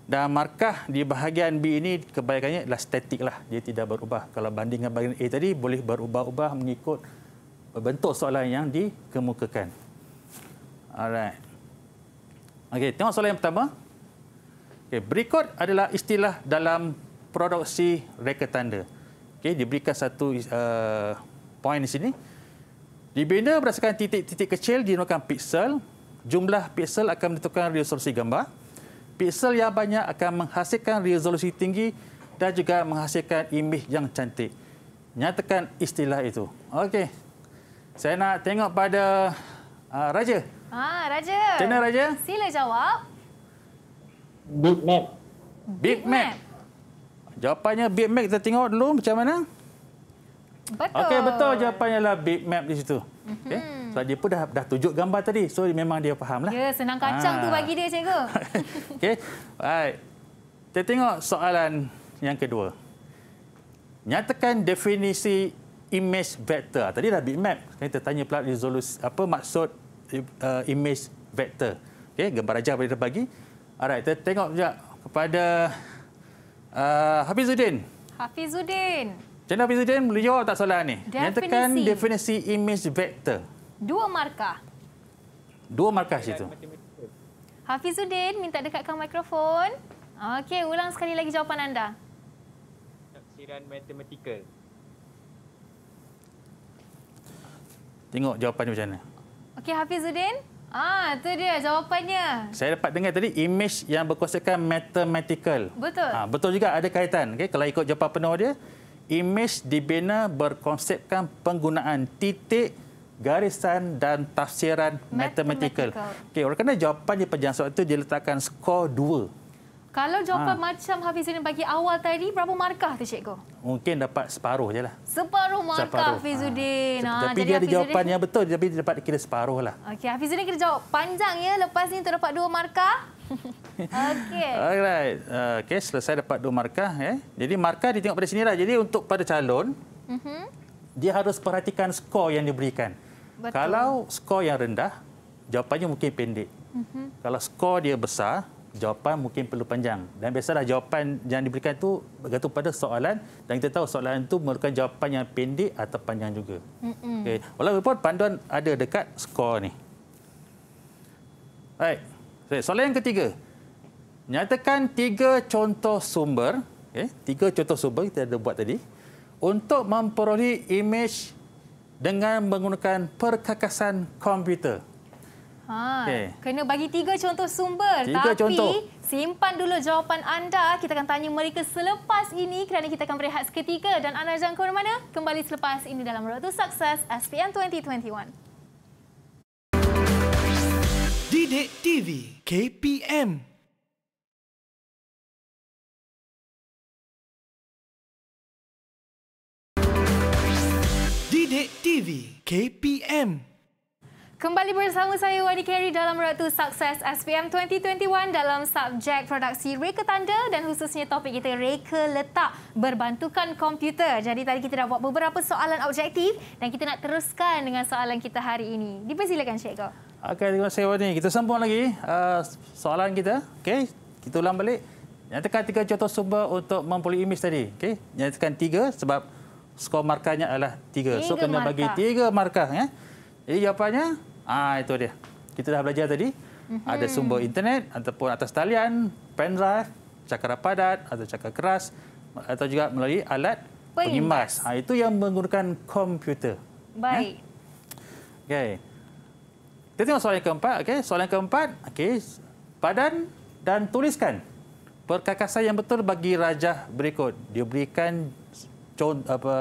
Dan markah di bahagian B ini kebanyakannya adalah statik lah. Dia tidak berubah. Kalau banding dengan bahagian A tadi boleh berubah-ubah mengikut bentuk soalan yang dikemukakan. Alright. Okay, tengok soalan yang pertama. Okay, berikut adalah istilah dalam produksi reka tanda. Okay, diberikan satu uh, eh, poin di sini. Dibina berdasarkan titik-titik kecil dinamakan piksel. Jumlah piksel akan menentukan resolusi gambar. Pixel yang banyak akan menghasilkan resolusi tinggi dan juga menghasilkan imej yang cantik. Nyatakan istilah itu. Okey. Saya nak tengok pada uh, Raja. Ah, Raja. Kena Raja? Sila jawab. Big Mac. Big Mac. Jawapannya Big Mac kita tengok dulu macam mana? Betul. Okey, betul jawapannya lah Big Mac di situ. Okey. Mm -hmm. Sebab so, dia pun dah, dah tunjuk gambar tadi. So memang dia fahamlah. Ya, senang kacang ha. tu ah. bagi dia, cikgu. [laughs] Okey. Baik. Kita tengok soalan yang kedua. Nyatakan definisi image vector. Tadi dah bitmap. Sekarang kita tanya pula resolusi apa maksud uh, image vector. Okey, gambar aja boleh bagi. Alright, kita tengok juga kepada uh, Hafizuddin. Hafizuddin. Jangan Hafizuddin, jawab tak soalan ni. Definisi. Nyatakan definisi image vector dua markah. Dua markah situ. Hafizuddin minta dekatkan mikrofon. Okey, ulang sekali lagi jawapan anda. Taksiran matematikal. Tengok jawapan macam mana. Okey, Hafizuddin. Ah, tu dia jawapannya. Saya dapat dengar tadi image yang berkuasakan matematikal. Betul. Ah, betul juga ada kaitan. Okey, kalau ikut jawapan penuh dia, image dibina berkonsepkan penggunaan titik garisan dan tafsiran matematikal. Okey, orang kena jawapan di perjalanan soal itu diletakkan skor 2. Kalau jawapan ha. macam Hafiz ini bagi awal tadi, berapa markah tu cikgu? Mungkin dapat separuh je lah. Separuh markah Hafizuddin. Ha. Ha. Tapi Jadi dia ada jawapan yang betul, tapi dia dapat kira separuh lah. Okey, Hafizuddin kira jawab panjang ya. Lepas ni tu dapat dua markah. [laughs] Okey. Alright. Okey, selesai dapat dua markah. Eh. Jadi markah dia tengok pada sini lah. Jadi untuk pada calon, uh-huh. dia harus perhatikan skor yang diberikan. Betul. Kalau skor yang rendah, jawapannya mungkin pendek. Mm-hmm. Kalau skor dia besar, jawapan mungkin perlu panjang. Dan biasalah jawapan yang diberikan itu bergantung pada soalan dan kita tahu soalan itu merupakan jawapan yang pendek atau panjang juga. Mhm. Okay. Walaupun panduan ada dekat skor ni. Baik. Soalan yang ketiga. Nyatakan tiga contoh sumber. Okay. Tiga contoh sumber kita ada buat tadi. Untuk memperoleh imej dengan menggunakan perkakasan komputer. Ha, okay. Kena bagi tiga contoh sumber. Tiga tapi contoh. simpan dulu jawapan anda. Kita akan tanya mereka selepas ini kerana kita akan berehat seketika. Dan anda jangan ke mana Kembali selepas ini dalam Road to Success SPM 2021. Didik TV KPM Didik TV KPM Kembali bersama saya Wani Kerry dalam Ratu Sukses SPM 2021 dalam subjek produksi reka tanda dan khususnya topik kita reka letak berbantukan komputer. Jadi tadi kita dah buat beberapa soalan objektif dan kita nak teruskan dengan soalan kita hari ini. Dipersilakan Cikgu. Okey, terima kasih Wani. Kita sambung lagi uh, soalan kita. Okey, kita ulang balik. Nyatakan tiga contoh sumber untuk mempunyai image tadi. Okey, nyatakan tiga sebab skor markahnya adalah 3. Tiga so kena markah. bagi tiga markah ya. Jadi jawapannya ah itu dia. Kita dah belajar tadi. Mm-hmm. Ada sumber internet ataupun atas talian, pen drive, cakar padat atau cakar keras atau juga melalui alat pengimbas. Ha, itu yang menggunakan komputer. Eh. Baik. Ya? Okey. Kita tengok soalan yang keempat. Okey, soalan yang keempat. Okey. Padan dan tuliskan perkakasan yang betul bagi rajah berikut. Dia berikan contoh apa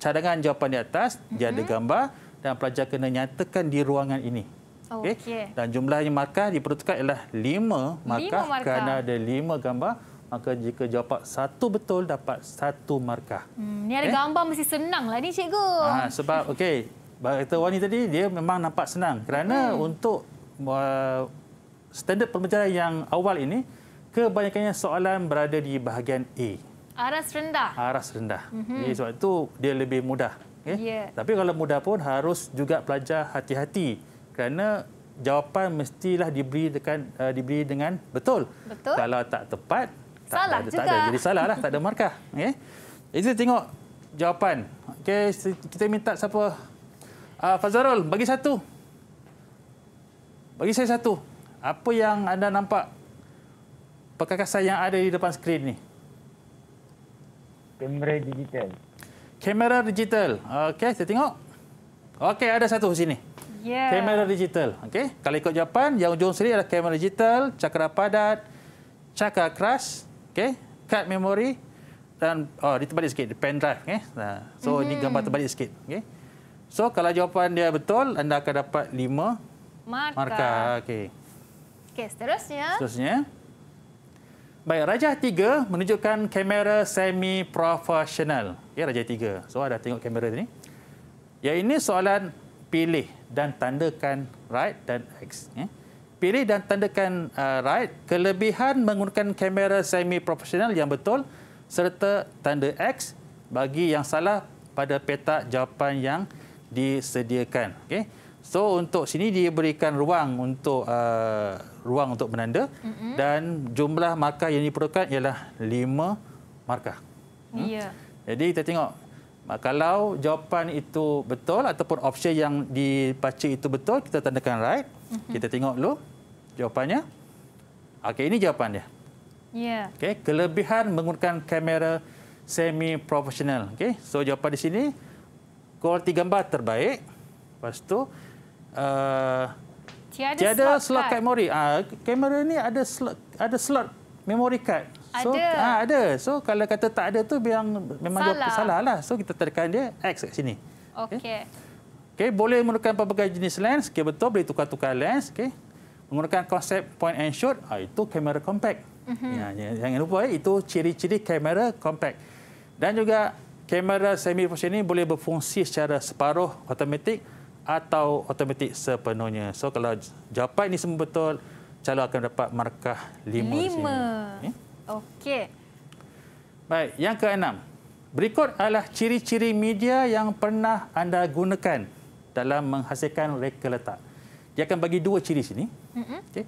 cadangan jawapan di atas mm-hmm. dia ada mhm. gambar dan pelajar kena nyatakan di ruangan ini. Okey. Okay. Dan jumlahnya markah diperuntukkan ialah 5 markah, markah kerana ada 5 gambar maka jika jawapan satu betul dapat satu markah. Hmm, ni ada okay. gambar mesti lah ni cikgu. Ha, sebab okey kata Wani tadi dia memang nampak senang kerana hmm. untuk uh, standard pembelajaran yang awal ini kebanyakannya soalan berada di bahagian A. Aras rendah. Aras rendah. Mm-hmm. Jadi, sebab itu dia lebih mudah. Okay? Yeah. Tapi kalau mudah pun harus juga pelajar hati-hati kerana jawapan mestilah diberi dengan uh, eh, diberi dengan betul. betul. Kalau tak tepat, tak salah ada, juga. Tak ada. Jadi salah lah, tak ada markah. Okay? Jadi tengok jawapan. Okay, kita minta siapa? Uh, ah, Fazarul, bagi satu. Bagi saya satu. Apa yang anda nampak perkakasan yang ada di depan skrin ni? kamera digital. Kamera digital. Okey, saya tengok. Okey, ada satu di sini. Yeah. Kamera digital. Okey. Kalau ikut jawapan, yang ujung sini adalah kamera digital, cakera padat, cakera keras, okey, Card memory dan oh, di terbalik sikit, pen drive. Okay? Nah, so, mm -hmm. ini gambar terbalik sikit. Okay? So, kalau jawapan dia betul, anda akan dapat lima markah. Marka. okey. Okey, seterusnya. Seterusnya. Baik, Rajah 3 menunjukkan kamera semi-profesional. Ya, Rajah 3. So, ada tengok kamera ini. Ya, ini soalan pilih dan tandakan right dan X. Ya. Pilih dan tandakan uh, right, kelebihan menggunakan kamera semi-profesional yang betul serta tanda X bagi yang salah pada petak jawapan yang disediakan. Okay. So, untuk sini dia berikan ruang untuk uh, ruang untuk menanda mm-hmm. dan jumlah markah yang diperlukan ialah lima markah. Ya. Hmm? Yeah. Jadi kita tengok kalau jawapan itu betul ataupun option yang dibaca itu betul kita tandakan right. Mm-hmm. Kita tengok dulu jawapannya. Okey ini jawapan Ya. Yeah. Okey kelebihan menggunakan kamera semi profesional. Okey. So jawapan di sini kualiti gambar terbaik. Pastu uh, eh, tiada, tiada slot, slot memory. ha, kamera ni ada slot ada slot memory card. So ada. Ha, ada. So kalau kata tak ada tu biang memang salah. dia salah lah. So kita tekan dia X kat sini. Okey. Okey, boleh menggunakan pelbagai jenis lens. Okey betul boleh tukar-tukar lens, okey. Menggunakan konsep point and shoot, ha, itu kamera compact. Mm -hmm. ya, jangan lupa eh, itu ciri-ciri kamera compact. Dan juga kamera semi-fungsi ini boleh berfungsi secara separuh automatic atau automatik sepenuhnya. So kalau jawapan ini semua betul, calon akan dapat markah lima. Lima, Eh? Okey. Baik, yang keenam. Berikut adalah ciri-ciri media yang pernah anda gunakan dalam menghasilkan reka letak. Dia akan bagi dua ciri sini. Okay.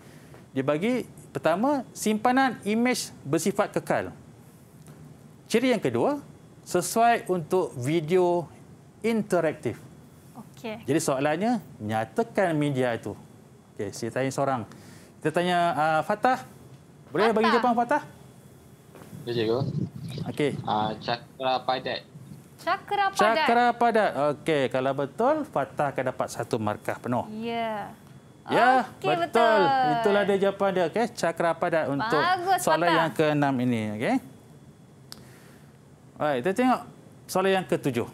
Dia bagi pertama, simpanan imej bersifat kekal. Ciri yang kedua, sesuai untuk video interaktif. Okay. Jadi soalannya, nyatakan media itu. Okay, saya tanya seorang. Kita tanya uh, Fatah. Boleh Fatah. bagi jawapan Fatah? Ya, cikgu. Okay. Uh, ah, Cakra Padat. Cakra Padat. Cakra Padat. Okay, kalau betul, Fatah akan dapat satu markah penuh. Ya. Yeah. Ya, yeah, okay, betul. betul. Itulah dia jawapan dia. Okay? Cakra Padat untuk Bagus, soalan Fatah. yang ke-6 ini. Okay. Baik, kita tengok soalan yang ketujuh.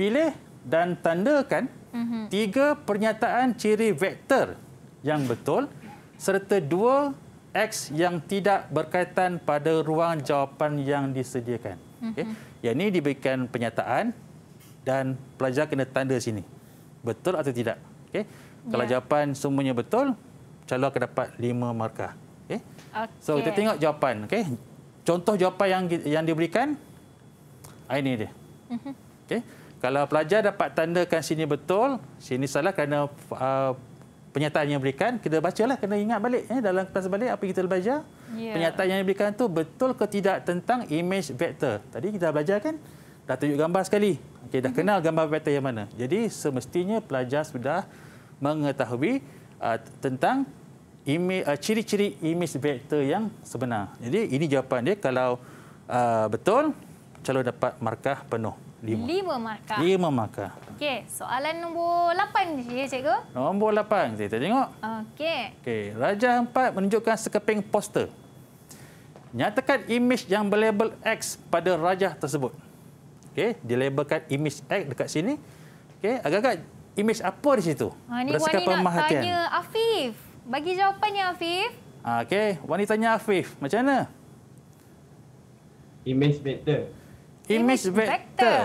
Pilih dan tandakan mm-hmm. tiga pernyataan ciri vektor yang betul serta dua X yang tidak berkaitan pada ruang jawapan yang disediakan. Okay. Mhm. Yang ini diberikan pernyataan dan pelajar kena tanda sini. Betul atau tidak. Okay. Kalau ya. jawapan semuanya betul, calon akan dapat lima markah. Okay. Okay. So kita tengok jawapan. Okay. Contoh jawapan yang yang diberikan, ini dia. Mhm. Okay kalau pelajar dapat tandakan sini betul, sini salah kerana uh, penyataan yang diberikan, kita bacalah kena ingat balik eh, dalam kelas balik apa kita belajar. Yeah. Penyataan yang diberikan tu betul ke tidak tentang image vector. Tadi kita belajar kan, dah tunjuk gambar sekali. Okay, dah mhm. kenal gambar vector yang mana. Jadi semestinya pelajar sudah mengetahui uh, tentang uh, ciri-ciri ima, uh, image vector yang sebenar. Jadi ini jawapan dia kalau uh, betul, calon dapat markah penuh. Lima. Lima markah. Lima markah. Okey, soalan nombor lapan ni je, ya, cikgu. Nombor lapan. Kita tengok. Okey. Okey, Raja Empat menunjukkan sekeping poster. Nyatakan imej yang berlabel X pada raja tersebut. Okey, dilabelkan imej X dekat sini. Okey, agak-agak imej apa di situ? Ha, ini Wani nak tanya Afif. Bagi jawapannya, Afif. Ah, okey, Wanita tanya Afif. Macam mana? Image better image vector.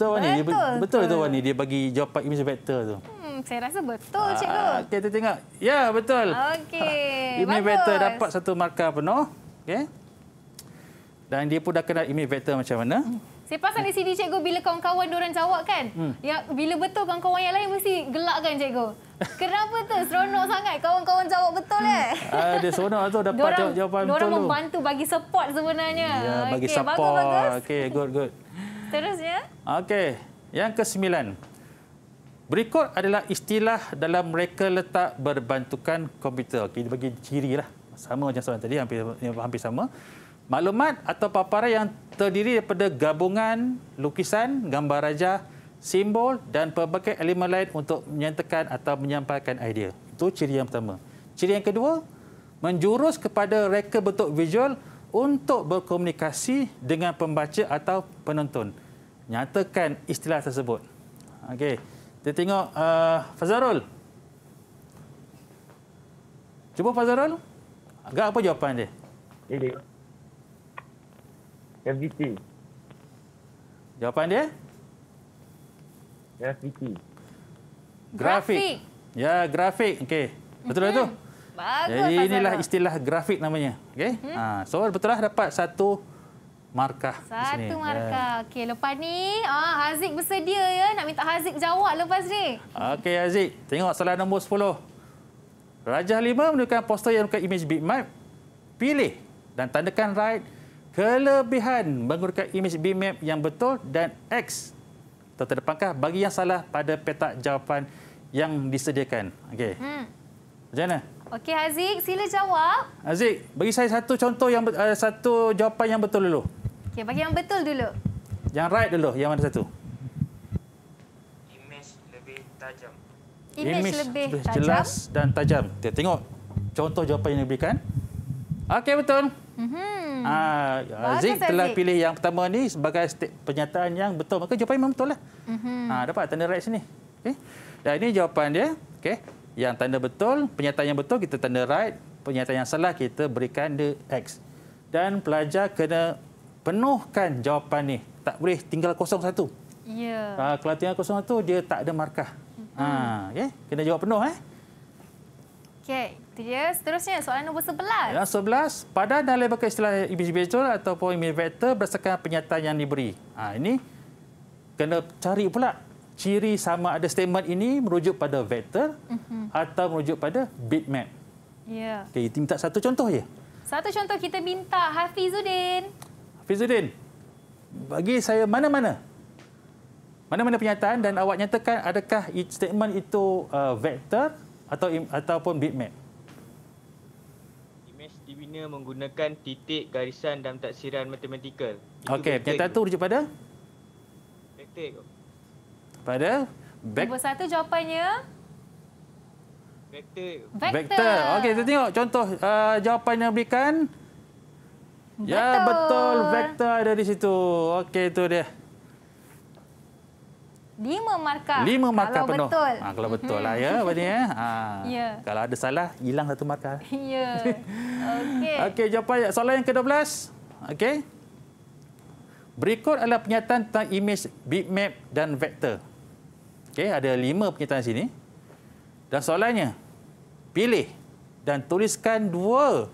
Betul ni dia betul tu ni dia bagi jawapan image vector tu. Hmm, saya rasa betul ah, cikgu. Okey, kita tengok. Ya, betul. Okey. Ah, image vector dapat satu markah penuh, okey. Dan dia pun dah kenal image vector macam mana. Saya pasal di sini cikgu bila kawan-kawan orang jawab kan. Hmm. Ya bila betul kawan-kawan yang lain mesti gelak kan cikgu. Kenapa tu seronok sangat kawan-kawan jawab betul hmm. eh? Ah dia seronok tu dapat diorang, jawapan betul. Orang membantu tu. bagi support sebenarnya. Ya bagi okay, support. Okay, good good. Terusnya. Okey. Yang kesembilan. Berikut adalah istilah dalam mereka letak berbantukan komputer. Okey bagi ciri lah, Sama macam soalan tadi hampir hampir sama maklumat atau paparan yang terdiri daripada gabungan lukisan, gambar raja, simbol dan pelbagai elemen lain untuk menyatakan atau menyampaikan idea. Itu ciri yang pertama. Ciri yang kedua, menjurus kepada reka bentuk visual untuk berkomunikasi dengan pembaca atau penonton. Nyatakan istilah tersebut. Okey, kita tengok uh, Fazarul. Cuba Fazarul. Agak apa jawapan dia? Ini. FBT. Jawapan dia? FBT. Grafik. grafik. Ya, grafik. Okey. Betul mm-hmm. tu? Mhm. Bagus. Jadi ya, inilah Zara. istilah grafik namanya. Okey. hmm Ha, so betul lah dapat satu markah satu sini. Ya. markah. Yeah. Okey, lepas ni ah Haziq bersedia ya nak minta Haziq jawab lepas lah, ni. Okey Haziq, tengok soalan nombor 10. Rajah 5 menunjukkan poster yang bukan image bitmap. Pilih dan tandakan right kelebihan menggunakan imej BMAP yang betul dan X terdepankah bagi yang salah pada petak jawapan yang disediakan. Okey. Hmm. Macam mana? Okey Haziq, sila jawab. Haziq, bagi saya satu contoh yang uh, satu jawapan yang betul dulu. Okey, bagi yang betul dulu. Yang right dulu, yang mana satu? Imej lebih tajam. Image, image lebih, lebih tajam. jelas dan tajam. Kita tengok contoh jawapan yang diberikan. Okey, betul. Mm-hmm. Ha, ah, ya, Zik telah pilih yang pertama ni sebagai pernyataan yang betul. Maka jawapan memang betul lah. Mm-hmm. Ah, dapat tanda right sini. Okay. Dan ini jawapan dia. Okay. Yang tanda betul, pernyataan yang betul kita tanda right. Pernyataan yang salah kita berikan dia X. Dan pelajar kena penuhkan jawapan ni. Tak boleh tinggal kosong satu. Yeah. Ya. Ha, kalau tinggal kosong satu, dia tak ada markah. Mm-hmm. Ha, ah, okay. Kena jawab penuh. Eh? Okay ya. Seterusnya soalan nombor 11. Yang 11, pada dan lebarkan istilah image vector ataupun image vector berdasarkan penyataan yang diberi. Ha, ini kena cari pula ciri sama ada statement ini merujuk pada vector mm -hmm. atau merujuk pada bitmap. Ya. Yeah. Okey, minta satu contoh ya. Satu contoh kita minta Hafizuddin. Hafizuddin. Bagi saya mana-mana mana-mana penyataan dan awak nyatakan adakah statement itu uh, vector atau ataupun bitmap? dibina menggunakan titik garisan dan taksiran matematikal. Okey, penyataan itu rujuk pada? Vektor. Pada? Nombor satu jawapannya? Vektor. Vektor. Okey, kita tengok contoh uh, jawapan yang diberikan. Ya, betul. Ya, betul. Vektor ada di situ. Okey, itu dia. Lima markah. Lima markah kalau penuh. Betul. Ha, ah, kalau betul. Kalau betul lah mm-hmm. ya. Berarti, ya. Ha. [laughs] Yeah. Ya. Kalau ada salah, hilang satu markah. [laughs] Ya. Yeah. Okey. [laughs] Okey, jawapan soalan yang ke-12. Okey. Berikut adalah penyataan tentang image bitmap dan vektor. Okey, ada lima penyataan sini. Dan soalannya, pilih dan tuliskan dua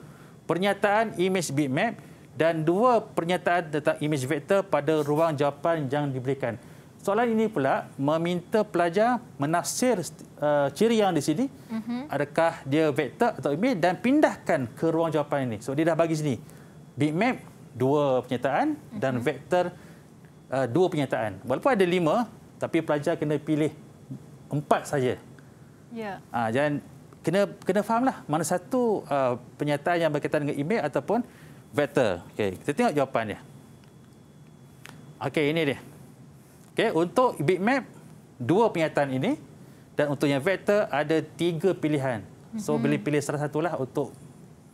pernyataan image bitmap dan dua pernyataan tentang image vektor pada ruang jawapan yang diberikan. Soalan ini pula meminta pelajar menafsir uh, ciri yang di sini. Uh mhm. -huh. Adakah dia vektor atau imej dan pindahkan ke ruang jawapan ini. So dia dah bagi sini. Big map dua penyataan uh -huh. dan mhm. vektor uh, dua penyataan. Walaupun ada lima tapi pelajar kena pilih empat saja. Ya. Ha, ah, jangan kena kena fahamlah mana satu uh, penyataan yang berkaitan dengan imej ataupun vektor. Okey, kita tengok jawapan dia. Okey, ini dia. Okey, untuk bitmap dua penyataan ini dan untuk yang vektor ada tiga pilihan. So mm-hmm. boleh pilih salah satulah untuk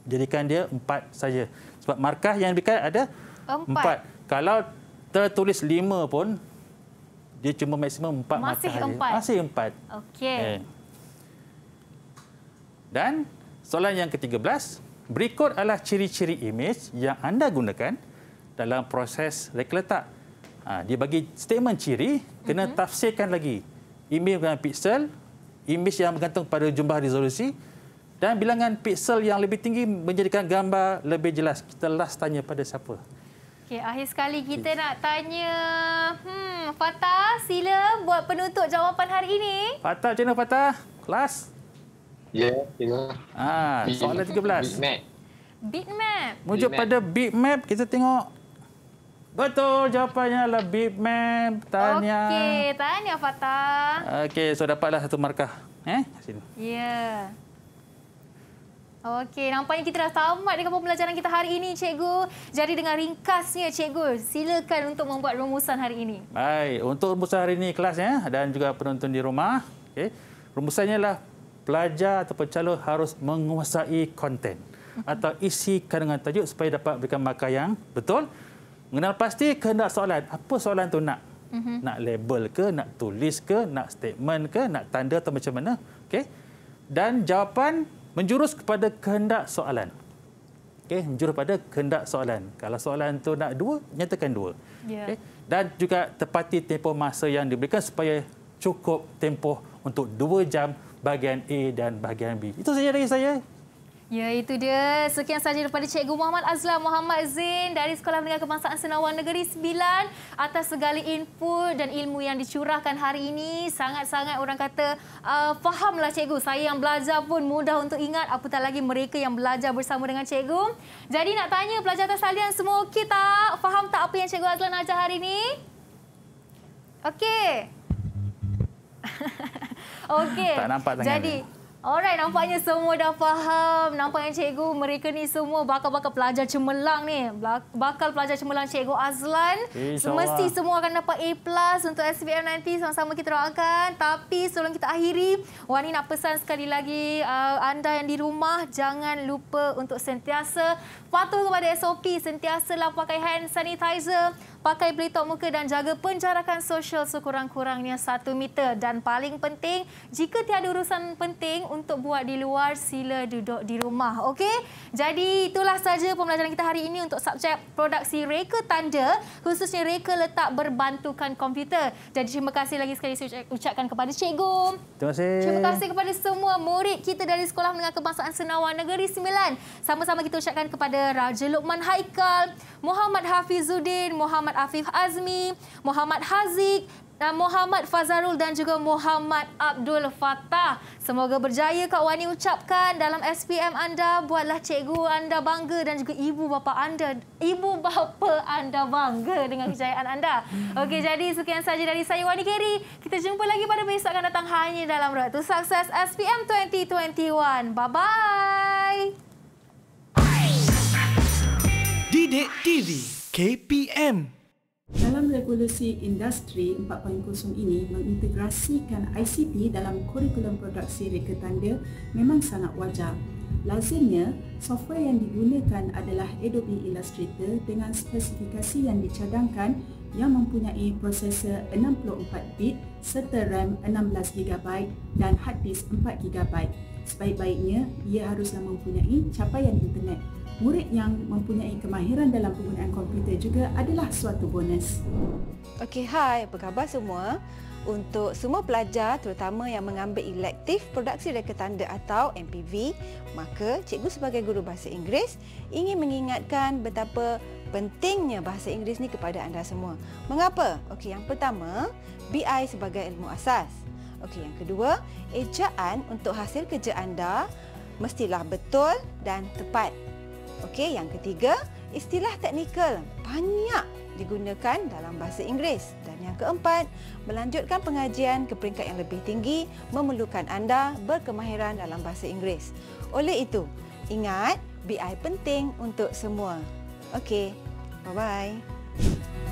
jadikan dia empat saja. Sebab markah yang diberikan ada empat. empat. Kalau tertulis lima pun dia cuma maksimum empat Masih Empat. Masih empat. Okey. Okay. Eh. Dan soalan yang ke-13, berikut adalah ciri-ciri imej yang anda gunakan dalam proses rekletak. Ha, dia bagi statement ciri, kena mm-hmm. tafsirkan lagi. Image dengan pixel, image yang bergantung pada jumlah resolusi dan bilangan pixel yang lebih tinggi menjadikan gambar lebih jelas. Kita last tanya pada siapa. Okay, akhir sekali kita okay. nak tanya hmm, Fatah, sila buat penutup jawapan hari ini. Fatah, macam mana Fatah? Kelas? Ya, yeah, yeah. ha, soalan 13. Bitmap. Bitmap. Merujuk pada bitmap, kita tengok Betul jawapannya lebih mem tanya. Okey, tanya Fatah. Okey, so dapatlah satu markah. Eh, sini. Ya. Yeah. Okey, nampaknya kita dah tamat dengan pembelajaran kita hari ini, cikgu. Jadi dengan ringkasnya, cikgu, silakan untuk membuat rumusan hari ini. Baik, untuk rumusan hari ini kelasnya dan juga penonton di rumah, okey. Rumusannya ialah pelajar atau calon harus menguasai konten atau isi kandungan tajuk supaya dapat berikan markah yang betul. Mengenal pasti kehendak soalan. Apa soalan tu nak? Mm -hmm. Nak label ke, nak tulis ke, nak statement ke, nak tanda atau macam mana? Okey. Dan jawapan menjurus kepada kehendak soalan. Okey, menjurus pada kehendak soalan. Kalau soalan tu nak dua, nyatakan dua. Yeah. Okey. Dan juga tepati tempoh masa yang diberikan supaya cukup tempoh untuk dua jam bahagian A dan bahagian B. Itu saja dari saya. Ya, itu dia. Sekian sahaja daripada Cikgu Muhammad Azlan Muhammad Zain dari Sekolah Menengah Kebangsaan Senawang Negeri 9 atas segala input dan ilmu yang dicurahkan hari ini. Sangat-sangat orang kata, uh, fahamlah Cikgu. Saya yang belajar pun mudah untuk ingat. Apatah lagi mereka yang belajar bersama dengan Cikgu. Jadi nak tanya pelajar atas salian semua okey tak? Faham tak apa yang Cikgu Azlan ajar hari ini? Okey. [laughs] okey. Tak nampak tangan Jadi, dia. Alright, nampaknya semua dah faham. Nampaknya cikgu mereka ni semua bakal-bakal pelajar cemerlang ni. Bakal pelajar cemerlang cikgu Azlan. Insya Mesti semua akan dapat A+ plus untuk SPM nanti sama-sama kita doakan. Tapi sebelum kita akhiri, Wani nak pesan sekali lagi uh, anda yang di rumah jangan lupa untuk sentiasa patuh kepada SOP, sentiasa lah pakai hand sanitizer pakai pelitup muka dan jaga penjarakan sosial sekurang-kurangnya satu meter. Dan paling penting, jika tiada urusan penting untuk buat di luar, sila duduk di rumah. Okey? Jadi itulah saja pembelajaran kita hari ini untuk subjek produksi reka tanda, khususnya reka letak berbantukan komputer. Jadi terima kasih lagi sekali saya ucapkan kepada Cikgu. Terima kasih. Terima kasih kepada semua murid kita dari Sekolah Menengah Kebangsaan Senawan Negeri Sembilan. Sama-sama kita ucapkan kepada Raja Luqman Haikal, Muhammad Hafizuddin, Muhammad Muhammad Afif Azmi, Muhammad Haziq, Muhammad Fazarul dan juga Muhammad Abdul Fatah. Semoga berjaya Kak Wani ucapkan dalam SPM anda. Buatlah cikgu anda bangga dan juga ibu bapa anda. Ibu bapa anda bangga dengan kejayaan anda. Okey, jadi sekian saja dari saya Wani Keri. Kita jumpa lagi pada besok akan datang hanya dalam Ratu Sukses SPM 2021. Bye-bye. Didik TV KPM. Dalam revolusi industri 4.0 ini, mengintegrasikan ICT dalam kurikulum produksi reka tanda memang sangat wajar. Lazimnya, software yang digunakan adalah Adobe Illustrator dengan spesifikasi yang dicadangkan yang mempunyai prosesor 64-bit serta RAM 16GB dan hard disk 4GB. Sebaik-baiknya, ia haruslah mempunyai capaian internet murid yang mempunyai kemahiran dalam penggunaan komputer juga adalah suatu bonus. Okey, hai, apa khabar semua? Untuk semua pelajar terutama yang mengambil elektif produksi reka tanda atau MPV, maka cikgu sebagai guru bahasa Inggeris ingin mengingatkan betapa pentingnya bahasa Inggeris ni kepada anda semua. Mengapa? Okey, yang pertama, BI sebagai ilmu asas. Okey, yang kedua, ejaan untuk hasil kerja anda mestilah betul dan tepat. Okey, yang ketiga, istilah teknikal banyak digunakan dalam bahasa Inggeris. Dan yang keempat, melanjutkan pengajian ke peringkat yang lebih tinggi memerlukan anda berkemahiran dalam bahasa Inggeris. Oleh itu, ingat BI penting untuk semua. Okey, bye-bye.